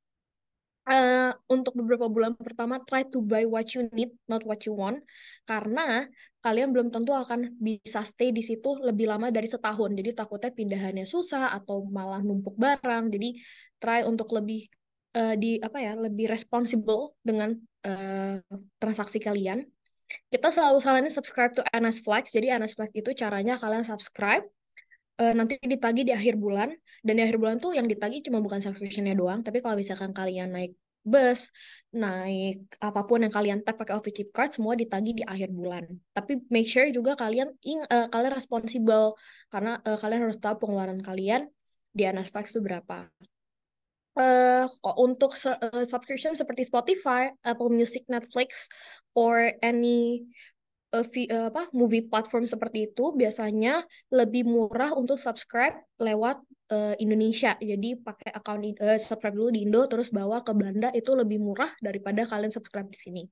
Uh, untuk beberapa bulan pertama try to buy what you need not what you want karena kalian belum tentu akan bisa stay di situ lebih lama dari setahun jadi takutnya pindahannya susah atau malah numpuk barang jadi try untuk lebih uh, di apa ya lebih responsible dengan uh, transaksi kalian. Kita selalu saranin subscribe to NS Flex. Jadi NS Flex itu caranya kalian subscribe uh, nanti ditagi di akhir bulan dan di akhir bulan tuh yang ditagi cuma bukan subscriptionnya doang, tapi kalau misalkan kalian naik bus, naik apapun yang kalian tap pakai Chip card semua ditagi di akhir bulan. Tapi make sure juga kalian ing uh, kalian responsible karena uh, kalian harus tahu pengeluaran kalian di Flex itu berapa uh, untuk uh, subscription seperti Spotify, Apple Music, Netflix, or any uh, eh, v, uh, apa movie platform seperti itu biasanya lebih murah untuk subscribe lewat uh, Indonesia. Jadi pakai account uh, subscribe dulu di Indo terus bawa ke Belanda itu lebih murah daripada kalian subscribe di sini.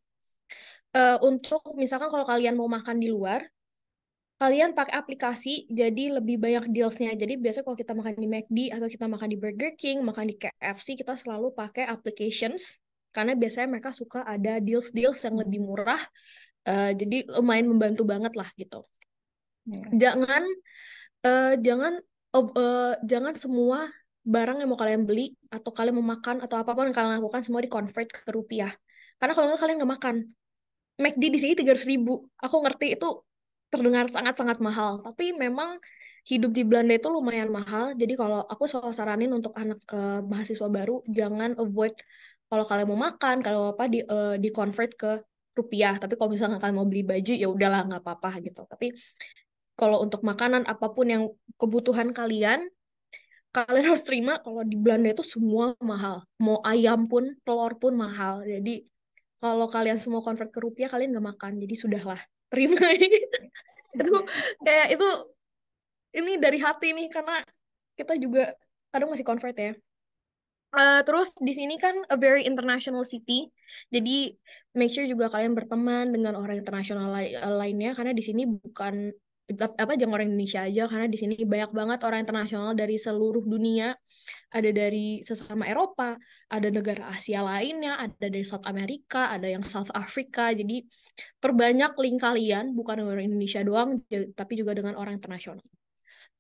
Uh, untuk misalkan kalau kalian mau makan di luar, kalian pakai aplikasi jadi lebih banyak dealsnya jadi biasanya kalau kita makan di McD atau kita makan di Burger King makan di KFC kita selalu pakai applications karena biasanya mereka suka ada deals deals yang lebih murah uh, jadi lumayan membantu banget lah gitu hmm. jangan uh, jangan uh, jangan semua barang yang mau kalian beli atau kalian mau makan atau apapun yang kalian lakukan semua di convert ke rupiah karena kalau kalian nggak makan McD di sini tiga ribu aku ngerti itu terdengar sangat-sangat mahal. Tapi memang hidup di Belanda itu lumayan mahal. Jadi kalau aku selalu saranin untuk anak uh, mahasiswa baru jangan avoid kalau kalian mau makan, kalau apa di uh, eh, di convert ke rupiah. Tapi kalau misalnya kalian mau beli baju ya udahlah nggak apa-apa gitu. Tapi kalau untuk makanan apapun yang kebutuhan kalian kalian harus terima kalau di Belanda itu semua mahal. Mau ayam pun, telur pun mahal. Jadi kalau kalian semua convert ke rupiah kalian gak makan jadi sudahlah terima itu kayak itu ini dari hati nih karena kita juga kadang masih convert ya Uh, terus di sini kan a very international city, jadi make sure juga kalian berteman dengan orang internasional lainnya karena di sini bukan apa jangan orang Indonesia aja karena di sini banyak banget orang internasional dari seluruh dunia ada dari sesama Eropa ada negara Asia lainnya ada dari South Amerika, ada yang South Africa jadi perbanyak link kalian bukan orang Indonesia doang tapi juga dengan orang internasional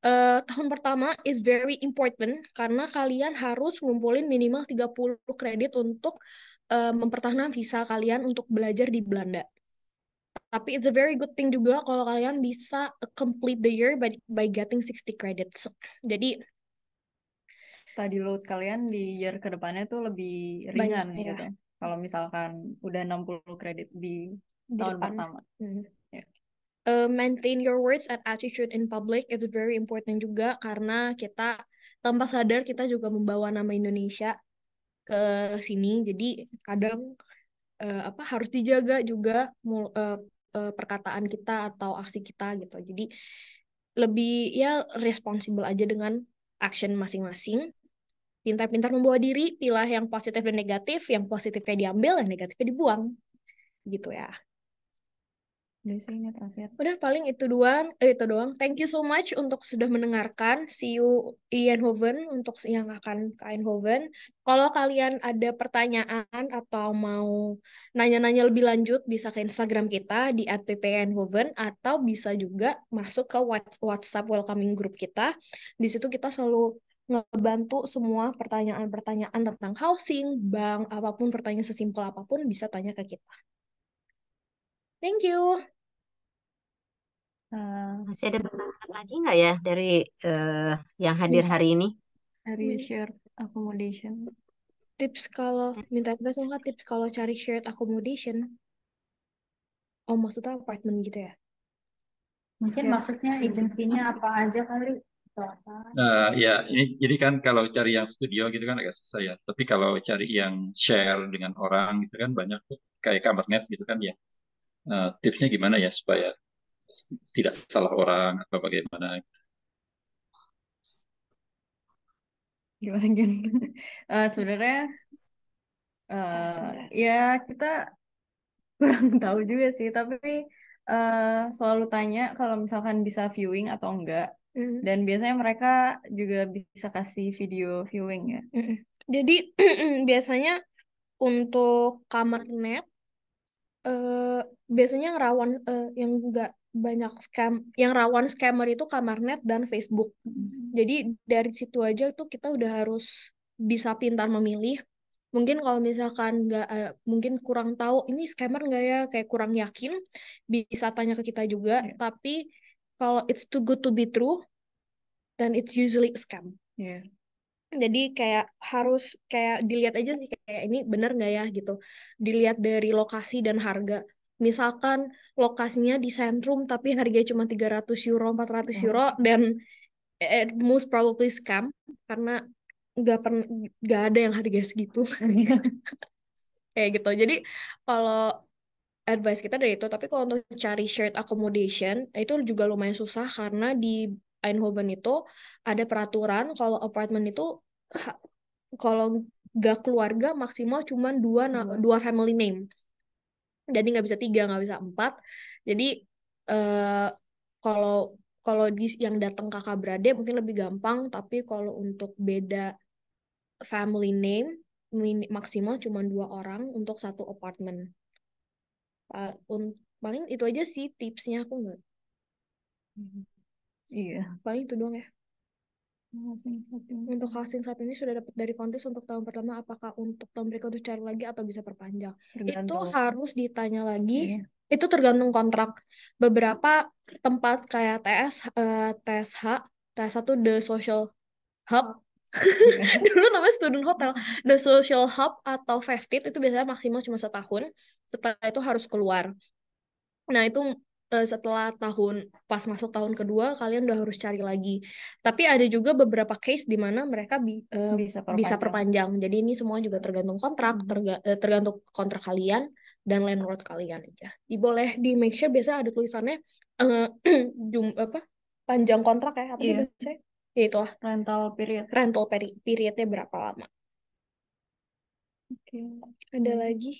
Uh, tahun pertama is very important karena kalian harus ngumpulin minimal 30 kredit untuk uh, mempertahankan visa kalian untuk belajar di Belanda. Tapi it's a very good thing juga kalau kalian bisa complete the year by, by getting 60 credits. Jadi study load kalian di year kedepannya tuh lebih ringan banyak, gitu. Ya. Kalau misalkan udah 60 kredit di, di tahun depan. pertama. Hmm. Ya. Uh, maintain your words and attitude in public it's very important juga karena kita tanpa sadar kita juga membawa nama Indonesia ke sini jadi kadang uh, apa harus dijaga juga mul, uh, uh, perkataan kita atau aksi kita gitu. Jadi lebih ya responsibel aja dengan action masing-masing. Pintar-pintar membawa diri, pilih yang positif dan negatif, yang positifnya diambil, yang negatifnya dibuang. Gitu ya. Udah paling itu doang, eh, itu doang. Thank you so much untuk sudah mendengarkan. See you Hoven untuk yang akan ke Hoven Kalau kalian ada pertanyaan atau mau nanya-nanya lebih lanjut bisa ke Instagram kita di Hoven atau bisa juga masuk ke WhatsApp welcoming group kita. Di situ kita selalu ngebantu semua pertanyaan-pertanyaan tentang housing, bank, apapun pertanyaan sesimpel apapun bisa tanya ke kita. Thank you. Uh, Masih ada pertanyaan lagi nggak ya dari uh, yang hadir iya. hari ini? Hari shared accommodation. Tips kalau minta advice nggak tips kalau cari shared accommodation? Oh maksudnya apartemen gitu ya? Mungkin shared. maksudnya agensinya apa aja kali? Nah, ya, ini jadi kan kalau cari yang studio gitu kan agak susah ya. Tapi kalau cari yang share dengan orang gitu kan banyak tuh kayak net gitu kan ya. Eh, tipsnya gimana ya supaya tidak salah orang atau bagaimana? Gimana gitu? Uh, sebenarnya uh, ya kita kurang tahu juga sih, tapi uh, selalu tanya kalau misalkan bisa viewing atau enggak. Mm Dan biasanya mereka juga bisa kasih video viewing ya. Mm Jadi biasanya untuk kamar net uh, biasanya yang rawan uh, yang nggak banyak scam yang rawan scammer itu Kamarnet dan Facebook. Hmm. Jadi dari situ aja tuh kita udah harus bisa pintar memilih. Mungkin kalau misalkan nggak uh, mungkin kurang tahu ini scammer nggak ya kayak kurang yakin bisa tanya ke kita juga. Yeah. Tapi kalau it's too good to be true, then it's usually a scam. Yeah jadi kayak harus kayak dilihat aja sih kayak ini bener nggak ya gitu dilihat dari lokasi dan harga misalkan lokasinya di sentrum tapi harganya cuma 300 euro 400 ya. euro dan it eh, most probably scam karena nggak pernah nggak ada yang harga segitu kayak gitu jadi kalau advice kita dari itu tapi kalau untuk cari shared accommodation itu juga lumayan susah karena di Eindhoven itu ada peraturan kalau apartemen itu kalau gak keluarga maksimal cuma dua hmm. dua family name jadi nggak bisa tiga nggak bisa empat jadi uh, kalau kalau di yang datang kakak beradik mungkin lebih gampang tapi kalau untuk beda family name min, maksimal cuma dua orang untuk satu apartemen uh, paling itu aja sih tipsnya aku nggak hmm. Iya. Paling itu doang ya. Untuk housing saat ini sudah dapat dari kontes untuk tahun pertama, apakah untuk tahun berikutnya cari lagi atau bisa perpanjang? Tergantung. Itu harus ditanya lagi. Okay. Iya. Itu tergantung kontrak. Beberapa tempat kayak TS, uh, eh, TSH, TS1 The Social Hub, iya. dulu namanya student hotel the social hub atau Festit itu biasanya maksimal cuma setahun setelah itu harus keluar nah itu uh, setelah tahun pas masuk tahun kedua kalian udah harus cari lagi. Tapi ada juga beberapa case di mana mereka bi, uh, bisa, perpanjang. bisa perpanjang. Jadi ini semua juga tergantung kontrak, hmm. terga, uh, tergantung kontrak kalian dan landlord kalian aja. Diboleh di make sure biasa ada tulisannya uh, jum apa panjang kontrak ya apa yeah. sih iya. Ya itulah rental period. Rental peri periodnya berapa lama? Oke. Okay. Ada hmm. lagi?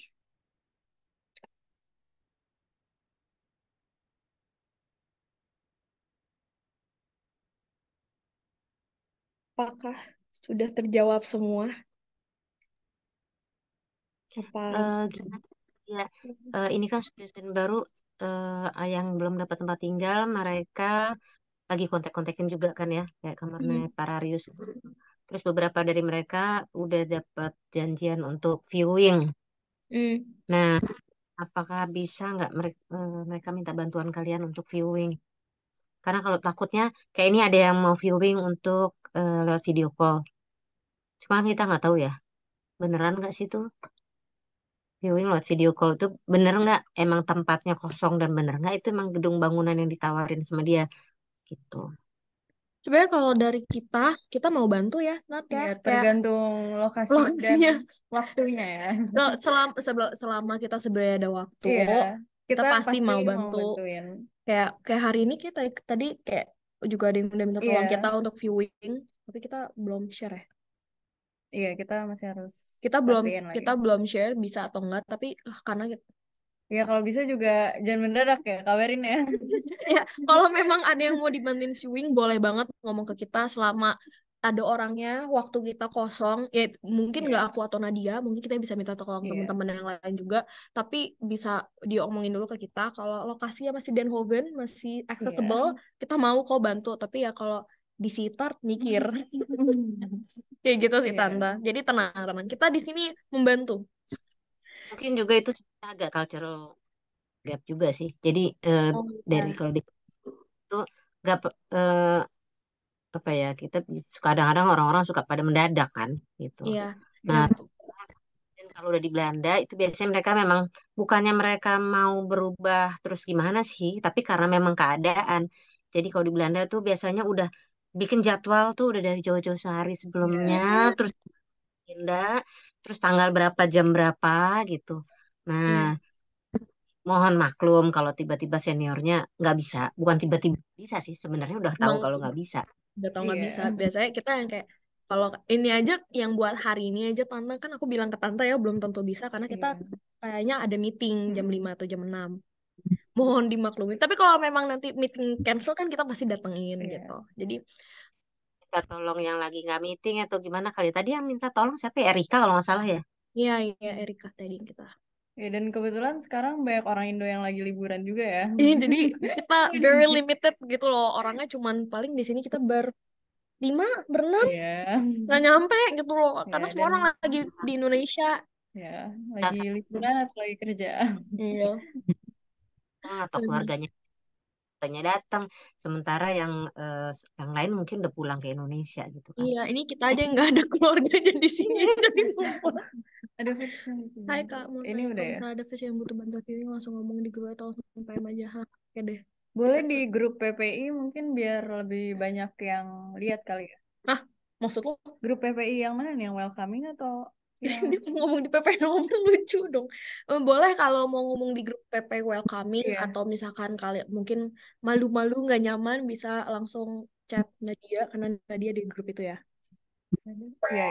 apakah sudah terjawab semua? Apa? Uh, gimana? Ya, uh, ini kan student baru uh, yang belum dapat tempat tinggal, mereka lagi kontak-kontakin juga kan ya, kayak kamarnya hmm. Pararius. Terus beberapa dari mereka udah dapat janjian untuk viewing. Hmm. Nah, apakah bisa nggak mereka, mereka minta bantuan kalian untuk viewing? Karena kalau takutnya kayak ini ada yang mau viewing untuk uh, lewat video call. Cuma kita nggak tahu ya. Beneran nggak sih itu? Viewing lewat video call itu bener nggak emang tempatnya kosong dan bener nggak itu emang gedung bangunan yang ditawarin sama dia gitu. Sebenarnya kalau dari kita, kita mau bantu ya, Nat ya. ya tergantung lokasi lokasinya. dan waktunya ya. No, selama, selama kita sebenarnya ada waktu, yeah, kita, kita pasti, pasti mau bantu. Mau kayak kayak hari ini kita tadi kayak juga ada yang udah minta tolong yeah. kita untuk viewing tapi kita belum share ya iya yeah, kita masih harus kita belum lagi. kita belum share bisa atau enggak tapi ah, karena kita Ya kalau bisa juga jangan mendadak ya kabarin ya. ya kalau memang ada yang mau dibantuin viewing boleh banget ngomong ke kita selama ada orangnya waktu kita kosong ya mungkin iya. nggak yeah. aku atau Nadia mungkin kita bisa minta tolong yeah. teman-teman yang lain juga tapi bisa diomongin dulu ke kita kalau lokasinya masih Den Hoven masih iya. accessible yeah. kita mau kok bantu tapi ya kalau di sitar mikir kayak gitu sih yeah. tante jadi tenang teman kita di sini membantu mungkin juga itu agak cultural gap juga sih jadi uh, oh, dari iya. kalau di itu gap uh, eh, apa ya kita kadang-kadang orang-orang suka pada mendadak kan gitu. Iya. iya nah dan kalau udah di Belanda itu biasanya mereka memang bukannya mereka mau berubah terus gimana sih, tapi karena memang keadaan. Jadi kalau di Belanda tuh biasanya udah bikin jadwal tuh udah dari jauh-jauh sehari sebelumnya, iya. terus agenda, terus tanggal berapa jam berapa gitu. Nah. Iya. mohon maklum kalau tiba-tiba seniornya nggak bisa bukan tiba-tiba bisa sih sebenarnya udah tahu kalau nggak bisa Gak tau nggak gak iya. bisa biasanya kita yang kayak kalau ini aja yang buat hari ini aja tante kan aku bilang ke tante ya belum tentu bisa karena kita yeah. kayaknya ada meeting jam 5 hmm. atau jam 6 mohon dimaklumi tapi kalau memang nanti meeting cancel kan kita pasti datengin yeah. gitu jadi kita tolong yang lagi nggak meeting atau gimana kali tadi yang minta tolong siapa ya? Erika kalau nggak salah ya iya yeah, iya yeah, Erika tadi kita Ya, dan kebetulan sekarang banyak orang Indo yang lagi liburan juga ya. Iya, jadi kita iya. very limited gitu loh. Orangnya cuman paling di sini kita ber lima, berenam, yeah. nggak nyampe gitu loh. Iya, karena semua orang lagi di Indonesia. Ya, lagi liburan atau lagi kerja. Iya. Ah, atau keluarganya tanya datang, sementara yang eh, yang lain mungkin udah pulang ke Indonesia gitu kan. Iya, ini kita aja nggak ada keluarganya di sini. ada Hai kak, mau ini udah ya? ada versi yang butuh bantuan ini langsung ngomong di grup atau langsung PM aja ha. ya deh. Boleh di grup PPI mungkin biar lebih banyak yang lihat kali ya. Ah, Maksud lo? Grup PPI yang mana nih? Yang welcoming atau yang... ngomong di PPI ngomong lucu dong. Eh, boleh kalau mau ngomong di grup PPI welcoming yeah. atau misalkan kalian mungkin malu-malu nggak nyaman bisa langsung chat Nadia karena Nadia di grup itu ya. Iya, iya.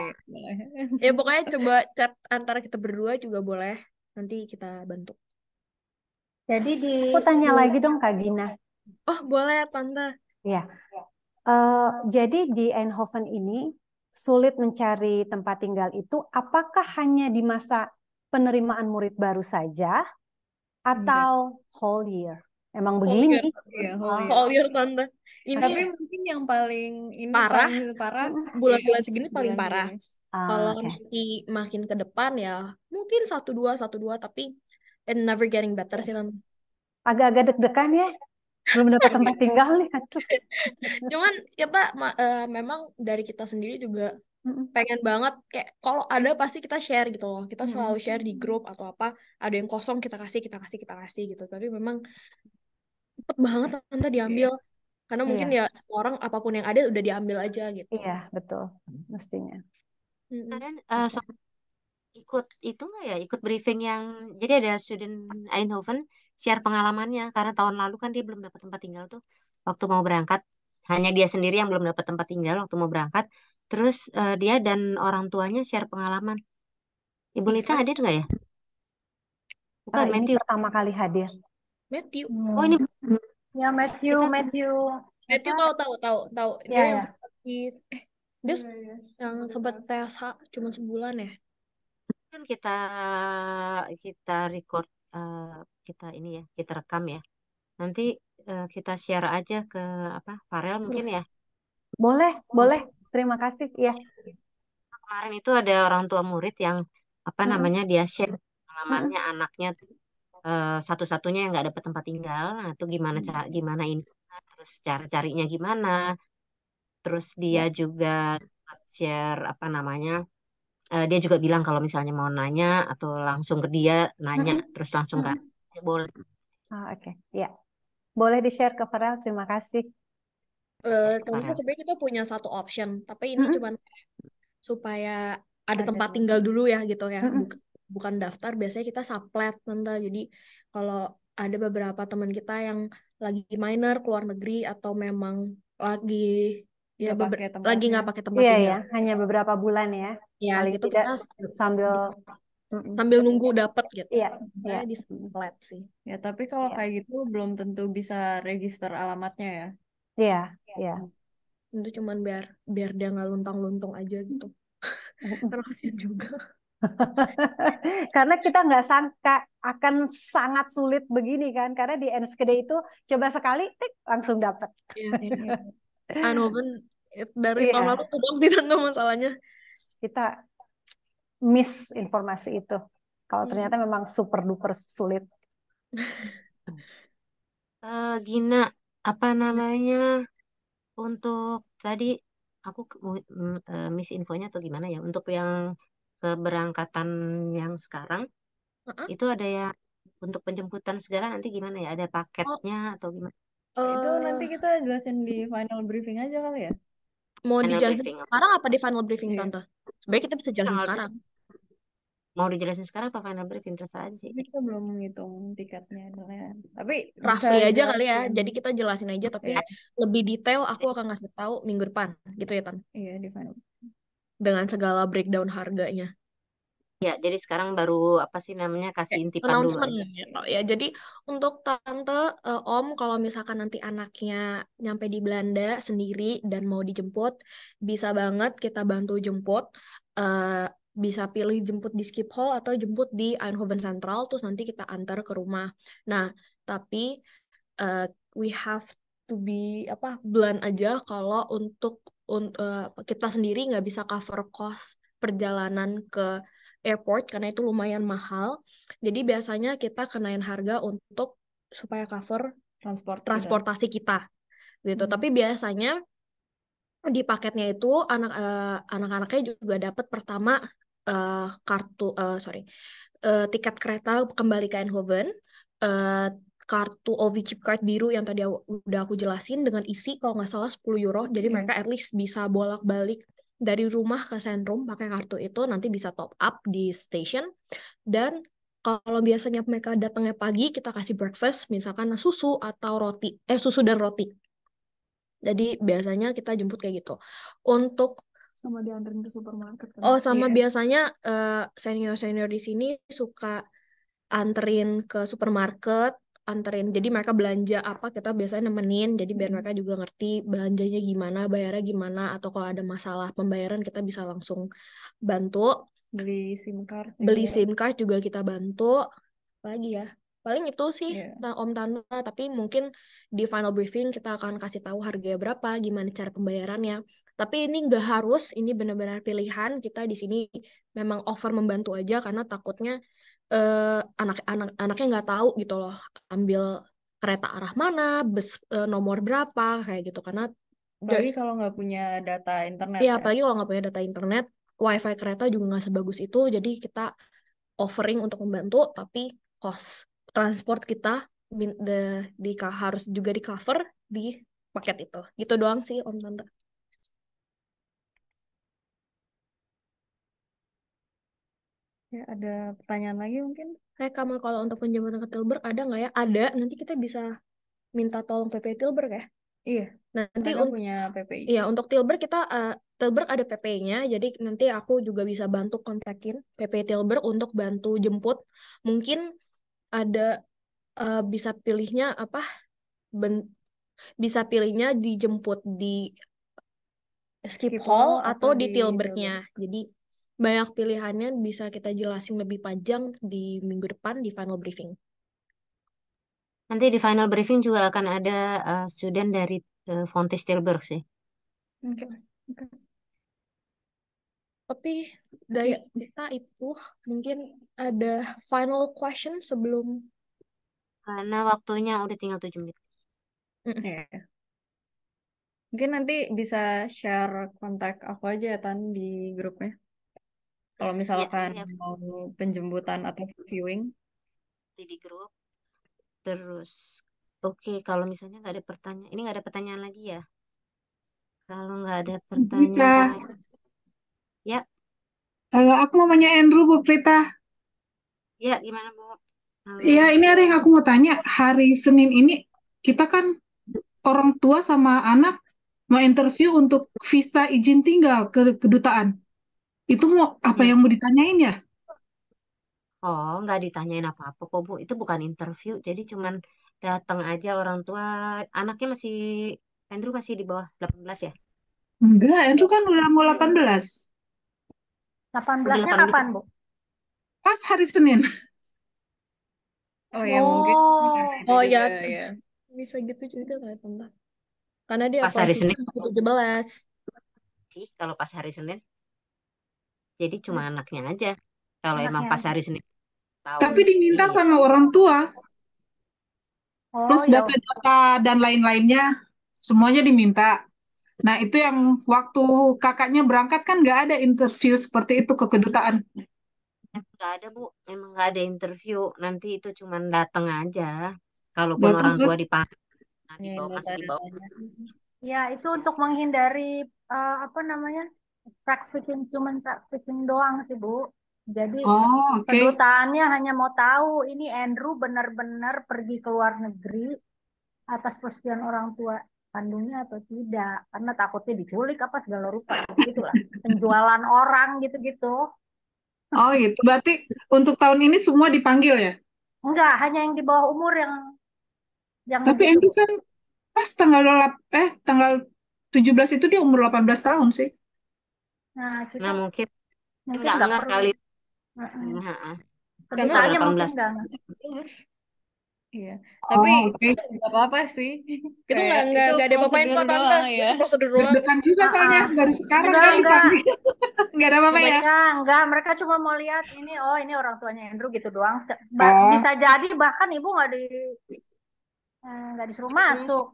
Ya pokoknya coba chat antara kita berdua juga boleh. Nanti kita bantu. Jadi di Aku tanya di... lagi dong Kak Gina. Oh, boleh Tante. Iya. Uh, jadi di Enhoven ini sulit mencari tempat tinggal itu apakah hanya di masa penerimaan murid baru saja atau whole year? Emang whole begini? Year. Yeah, whole year, oh. whole year Tante ini tapi mungkin yang paling ini kan, parah parah bulan-bulan segini paling parah ah, kalau oh, okay. nanti makin ke depan ya mungkin satu dua satu dua tapi and never getting better sih agak-agak deg-degan ya belum dapat tempat tinggal nih ya pak kita uh, eh, memang dari kita sendiri juga pengen banget kayak kalau ada pasti kita share gitu loh kita selalu share di grup atau apa ada yang kosong kita kasih kita kasih kita kasih gitu tapi memang cepet banget tante diambil karena iya. mungkin iya. ya semua orang apapun yang ada udah diambil aja gitu iya betul mestinya kalian uh, eh, gitu. so ikut itu nggak ya ikut briefing yang jadi ada student Eindhoven share pengalamannya karena tahun lalu kan dia belum dapat tempat tinggal tuh waktu mau berangkat hanya dia sendiri yang belum dapat tempat tinggal waktu mau berangkat terus uh, dia dan orang tuanya share pengalaman Ibu iya. Lita hadir nggak ya? Bukan, uh, ini Matthew. pertama kali hadir. Matthew. Hmm. Oh, ini Ya Matthew, kita, Matthew. Matthew tahu tahu tahu tahu. Dia ya, yang ya. sempat di eh dia ya, ya. yang sempat TSH cuma sebulan ya. Kan kita kita record uh, kita ini ya, kita rekam ya. Nanti uh, kita share aja ke apa? Farel iya. mungkin ya. Boleh, hmm. boleh. Terima kasih ya. Kemarin itu ada orang tua murid yang apa hmm. namanya dia share hmm. pengalamannya hmm. anaknya tuh uh, satu-satunya yang nggak dapat tempat tinggal, nah itu gimana hmm. cara gimana ini, terus cara carinya gimana, terus dia ya. juga share apa namanya, uh, dia juga bilang kalau misalnya mau nanya atau langsung ke dia nanya, hmm. terus langsung ke ya, boleh. Oh, Oke, okay. ya boleh di share ke Farel, terima kasih. Uh, eh, karena sebenarnya kita punya satu option, tapi ini mm -hmm. cuma supaya ada tempat tinggal dulu ya gitu ya. Mm -hmm bukan daftar biasanya kita saplet tante jadi kalau ada beberapa teman kita yang lagi minor keluar negeri atau memang lagi ya beberapa beber- tempat lagi nggak pakai tempat iya, ya hanya beberapa bulan ya. Ya, itu gitu kita sambil gitu. sambil nunggu dapat gitu. ya ya di saplet sih. Ya, tapi kalau ya. kayak gitu belum tentu bisa register alamatnya ya. Iya, iya. Itu iya. cuman biar biar dia nggak luntang-luntung aja gitu. terus kasihan ya juga. karena kita nggak sangka akan sangat sulit begini kan karena di NSKD itu coba sekali tik langsung dapat. Iya, iya, iya. anu kan dari tahun lalu tuh dong masalahnya. Kita miss informasi itu. Kalau hmm. ternyata memang super duper sulit. Uh, Gina, apa namanya untuk tadi aku uh, miss infonya atau gimana ya untuk yang keberangkatan yang sekarang itu ada ya untuk penjemputan segala nanti gimana ya? Ada oh. paketnya atau gimana? Eh, itu nanti eh. kita jelasin di final briefing aja kali ya. mau Final dijelasin briefing. sekarang apa di final briefing, yeah. Tonton? sebaiknya kita bisa jelasin final sekarang. mau dijelasin sekarang apa final briefing terserah aja sih. kita belum ngitung tiketnya kan. Tapi bisa aja aja kali ya. Jadi kita jelasin aja, tapi yeah. lebih detail aku iya. akan ngasih tahu minggu depan. Gitu ya, Tan? iya di final dengan segala breakdown harganya. Ya, jadi sekarang baru apa sih namanya kasih intipan dulu. Ya, Ya, jadi untuk tante uh, Om kalau misalkan nanti anaknya nyampe di Belanda sendiri dan mau dijemput, bisa banget kita bantu jemput. Uh, bisa pilih jemput di Skip Hall atau jemput di Eindhoven Central terus nanti kita antar ke rumah. Nah, tapi uh, we have to be apa blunt aja kalau untuk uh, kita sendiri nggak bisa cover cost perjalanan ke airport karena itu lumayan mahal. Jadi biasanya kita kenain harga untuk supaya cover transport transportasi kita. Gitu. Hmm. Tapi biasanya di paketnya itu anak uh, anak-anaknya juga dapat pertama uh, kartu uh, sorry uh, tiket kereta kembali ke Eindhoven, uh, kartu OV chip card biru yang tadi udah aku jelasin dengan isi kalau nggak salah 10 euro. Jadi hmm. mereka at least bisa bolak-balik dari rumah ke sentrum pakai kartu itu nanti bisa top up di station dan kalau biasanya mereka datangnya pagi kita kasih breakfast misalkan susu atau roti eh susu dan roti jadi biasanya kita jemput kayak gitu untuk sama diantarin ke supermarket kan? oh sama yeah. biasanya uh, eh, senior senior di sini suka anterin ke supermarket anterin jadi mereka belanja apa kita biasanya nemenin jadi biar mm-hmm. mereka juga ngerti belanjanya gimana bayarnya gimana atau kalau ada masalah pembayaran kita bisa langsung bantu beli sim card gitu beli ya. sim card juga kita bantu lagi ya paling itu sih yeah. om tante tapi mungkin di final briefing kita akan kasih tahu harga berapa gimana cara pembayarannya tapi ini nggak harus ini benar-benar pilihan kita di sini memang over membantu aja karena takutnya Eh, anak anak anaknya nggak tahu gitu loh ambil kereta arah mana bus uh, nomor berapa kayak gitu karena apalagi dari, kalau nggak punya data internet ya, ya. apalagi kalau nggak punya data internet wifi kereta juga nggak sebagus itu jadi kita offering untuk membantu tapi cost transport kita di, di, di harus juga di cover di paket itu gitu doang sih om tante Ya, ada pertanyaan lagi mungkin? Kayak kamu kalau untuk penjemputan ke Tilburg ada nggak ya? Ada. Nanti kita bisa minta tolong PP Tilburg ya. Iya. Nanti un punya PPI. Iya, untuk Tilburg kita uh, Tilburg ada pp nya Jadi nanti aku juga bisa bantu kontakin PP Tilburg untuk bantu jemput. Mungkin ada uh, bisa pilihnya apa? Ben bisa pilihnya dijemput di skip, skip hall, atau, atau di, di Jadi banyak pilihannya bisa kita jelasin lebih panjang di minggu depan di final briefing. Nanti di final briefing juga akan ada uh, student dari uh, eh, Fonte Stilberg sih. Oke. Okay. Okay. Tapi dari kita itu mungkin ada final question sebelum karena waktunya udah tinggal 7 menit. yeah. Mungkin nanti bisa share kontak aku aja ya Tan di grupnya. Kalau iya, misalkan ya, mau penjemputan atau viewing. Di grup. Terus, oke okay, kalau misalnya nggak ada pertanyaan, ini nggak ada pertanyaan lagi ya? Kalau nggak ada pertanyaan, ya. Uh, aku mau nanya Andrew, Bu Prita. Ya, gimana Bu? Iya, ini ada yang aku mau tanya. Hari Senin ini kita kan orang tua sama anak mau interview untuk visa izin tinggal ke kedutaan. Itu mau apa iya. yang mau ditanyain ya? Oh, nggak ditanyain apa-apa kok, Bu. Itu bukan interview, jadi cuman datang aja orang tua. Anaknya masih, Andrew masih di bawah 18 ya? Enggak, itu kan udah mau 18. 18-nya Udah kapan, Bu? Pas hari Senin. Oh ya mungkin Oh, oh ya, juga ya. bisa gitu juga kan, tambah. Karena dia Pas hari operasi Senin. 17. Sih, kalau pas hari Senin. Jadi cuma hmm. anaknya aja. Kalau emang pas hari Senin Tapi diminta ini. sama orang tua, Oh, terus ya. data-data dan lain-lainnya, semuanya diminta. Nah, itu yang waktu kakaknya berangkat kan nggak ada interview seperti itu ke kedutaan. Nggak ada Bu, emang nggak ada interview. Nanti itu cuma datang aja. Kalau pun orang tua dipanggil, iya, dibawa masih dibawa. Ya, itu untuk menghindari uh, apa namanya? cuma cuman trafficking doang sih Bu. Jadi oh, okay. kedutaannya hanya mau tahu ini Andrew benar-benar pergi ke luar negeri atas persetujuan orang tua kandungnya atau tidak karena takutnya diculik apa segala rupa gitulah penjualan orang gitu-gitu oh gitu berarti untuk tahun ini semua dipanggil ya enggak hanya yang di bawah umur yang yang tapi gitu. Andrew kan pas tanggal 8, eh tanggal 17 itu dia umur 18 tahun sih Nah, kita nah mungkin mungkin nggak nggak kali. Nah, Kedepannya mungkin nggak. Iya. Oh, Tapi okay. gak apa-apa sih. Itu nggak nggak nggak ada apa-apain kok tante. Ya. prosedur doang. Bukan juga soalnya uh-uh. baru sekarang enggak, kali enggak. enggak ada apa-apa ya. Enggak, enggak. Mereka cuma mau lihat ini oh ini orang tuanya Andrew gitu doang. Ba oh. Bisa jadi bahkan ibu nggak di eh, nggak disuruh masuk.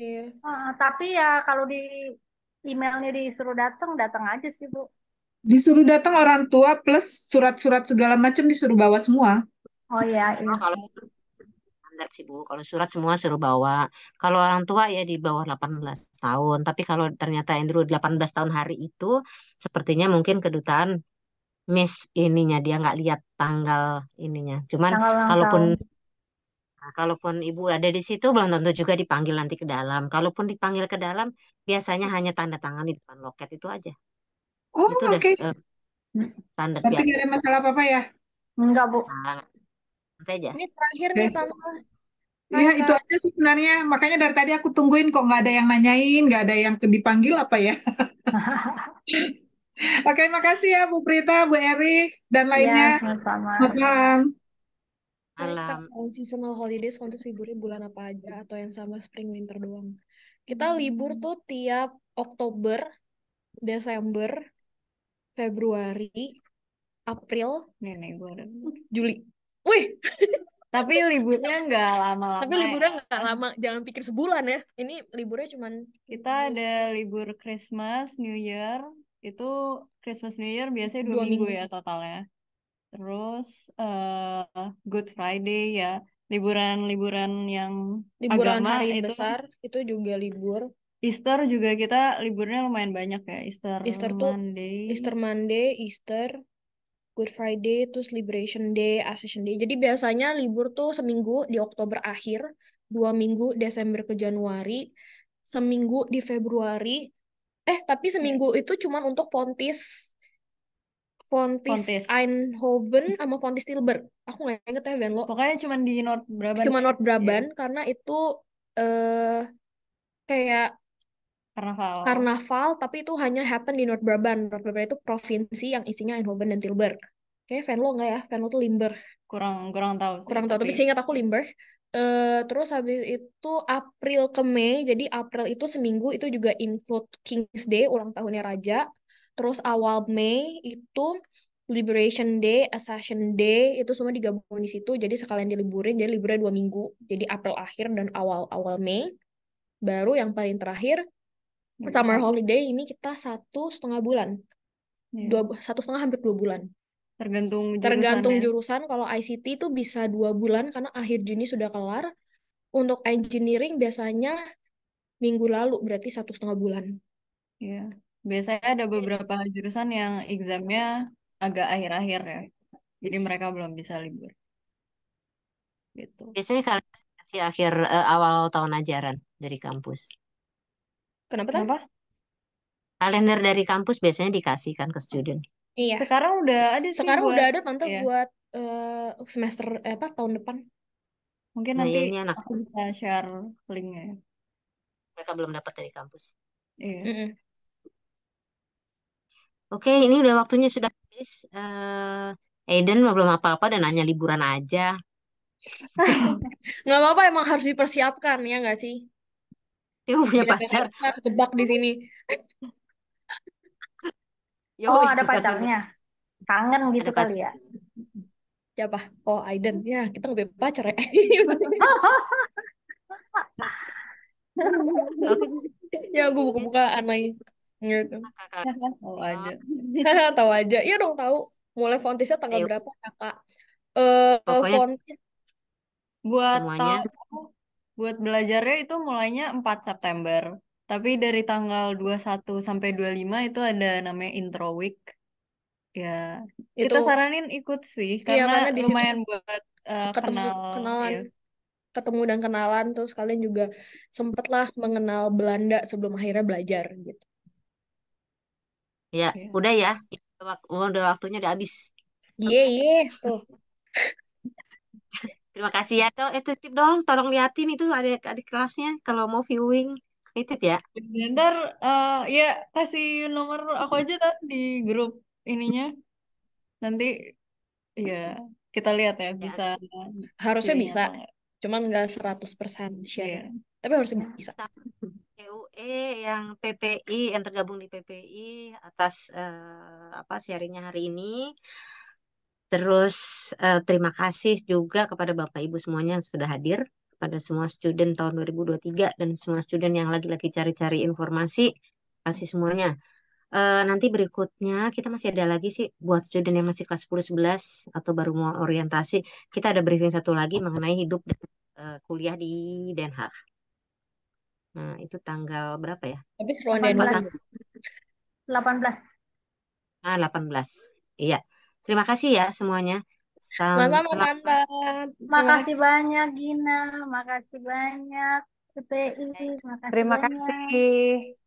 Iya. Uh, tapi ya kalau di emailnya disuruh datang datang aja sih bu disuruh datang orang tua plus surat-surat segala macam disuruh bawa semua oh ya iya. iya. kalau standar sih bu kalau surat semua suruh bawa kalau orang tua ya di bawah 18 tahun tapi kalau ternyata Andrew 18 tahun hari itu sepertinya mungkin kedutaan miss ininya dia nggak lihat tanggal ininya cuman tanggal kalaupun tahun Nah, kalaupun ibu ada di situ, belum tentu juga dipanggil nanti ke dalam. Kalaupun dipanggil ke dalam, biasanya hanya tanda tangan di depan loket itu aja. Oh, oke. Okay. uh, eh, standar Nanti ada masalah apa-apa ya? Enggak, Bu. Nah, aja. Ini terakhir nih, Tante. Iya, itu aja sih sebenarnya. Makanya dari tadi aku tungguin kok nggak ada yang nanyain, nggak ada yang dipanggil apa ya. Oke, makasih ya Bu Prita, Bu Eri, dan iya, lainnya. Ya, sama Selamat malam alam. Kalau seasonal holidays untuk liburnya bulan apa aja atau yang sama spring winter doang? Kita hmm. libur tuh tiap Oktober, Desember, Februari, April, nenek gue uh, Juli. Wih. Tapi liburnya nggak lama-lama. Tapi liburnya ya. nggak lama, jangan pikir sebulan ya. Ini liburnya cuman kita ada libur Christmas, New Year. Itu Christmas New Year biasanya dua, dua minggu, minggu ya totalnya terus uh, Good Friday ya liburan-liburan yang liburan agama hari itu, besar itu juga libur Easter juga kita liburnya lumayan banyak ya Easter Easter Monday tuh, Easter Monday Easter Good Friday terus Liberation Day Ascension Day jadi biasanya libur tuh seminggu di Oktober akhir dua minggu Desember ke Januari seminggu di Februari eh tapi seminggu iya. itu cuma untuk Fontis Fontis, Fontis. Eindhoven sama Fontis Tilburg. Aku nggak inget ya Venlo. Pokoknya cuma di North Brabant. Cuma North iya. Brabant yeah. karena itu eh uh, kayak karnaval. Karnaval tapi itu hanya happen di North Brabant. North Brabant itu provinsi yang isinya Eindhoven dan Tilburg. Oke, Venlo nggak ya? Venlo tuh Limburg. Kurang kurang tahu. Sih, kurang tahu tapi, tapi seingat aku Limburg. Uh, terus habis itu April ke Mei, jadi April itu seminggu itu juga include King's Day, ulang tahunnya raja. Terus awal Mei itu Liberation Day, Accession Day itu semua digabung di situ. Jadi sekalian diliburin, jadi liburan dua minggu. Jadi April akhir dan awal awal Mei. Baru yang paling terakhir yeah. summer holiday ini kita satu setengah bulan, yeah. dua satu setengah hampir dua bulan. Tergantung jurusan tergantung ya. jurusan. Kalau ICT itu bisa dua bulan karena akhir Juni sudah kelar. Untuk engineering biasanya minggu lalu berarti satu setengah bulan. Iya. Yeah. Biasanya ada beberapa jurusan yang examnya agak akhir-akhir ya. Jadi mereka belum bisa libur gitu. Biasanya kalian kasih akhir eh, awal tahun ajaran dari kampus. Kenapa? Kenapa? Kalender dari kampus biasanya dikasihkan ke student. Iya. Sekarang udah ada Sekarang buat, udah ada tante iya. buat uh, semester eh, apa tahun depan. Mungkin nah, nanti anak. aku bisa share linknya. Mereka belum dapat dari kampus. Iya. Mm -mm. Oke, ini udah waktunya sudah habis. Eh, Aiden belum apa-apa dan hanya liburan aja. Nggak apa-apa, emang harus dipersiapkan ya nggak sih? Dia punya Tidak pacar. Kita di sini. Yo, oh, ada pacarnya. Kangen gitu ada kali pacar. ya. Siapa? Oh, Aiden. Ya, kita nggak punya pacar ya. Ya, gue buka-bukaan lagi gitu. Nah, nah, kan? tahu aja. tahu aja. Iya dong tahu. Mulai fontisnya tanggal Ayo. berapa kakak? Eh uh, fontis buat tahu buat belajarnya itu mulainya 4 September. Tapi dari tanggal 21 sampai 25 itu ada namanya intro week. Ya, itu, kita saranin ikut sih iya, karena, karena di lumayan situ buat uh, ketemu kenal kenalan. Ya ketemu dan kenalan terus kalian juga sempatlah mengenal Belanda sebelum akhirnya belajar gitu. Ya, yeah. udah ya. Udah waktunya udah habis. Iya, yeah, iya, yeah. tuh. Terima kasih ya. Tuh, eh, titip dong, tolong liatin itu ada adik kelasnya kalau mau viewing. Titip ya. Iya, ntar uh, ya kasih nomor aku aja tuh di grup ininya. Nanti ya kita lihat ya, ya. bisa harusnya bisa. Cuman enggak 100% share. Ya. Tapi harusnya bisa. PUE yang PPI yang tergabung di PPI atas uh, apa sharingnya hari ini. Terus uh, terima kasih juga kepada Bapak Ibu semuanya yang sudah hadir, kepada semua student tahun 2023 dan semua student yang lagi-lagi cari-cari informasi. Kasih semuanya. Uh, nanti berikutnya kita masih ada lagi sih buat student yang masih kelas 10 11 atau baru mau orientasi, kita ada briefing satu lagi mengenai hidup dan uh, kuliah di Den Haag. Nah, itu tanggal berapa ya? Habis Rwanda 18. 18. Ah, 18. Iya. Terima kasih ya semuanya. selamat malam. Makasih banyak Gina, makasih banyak PPI, makasih Terima banyak. kasih.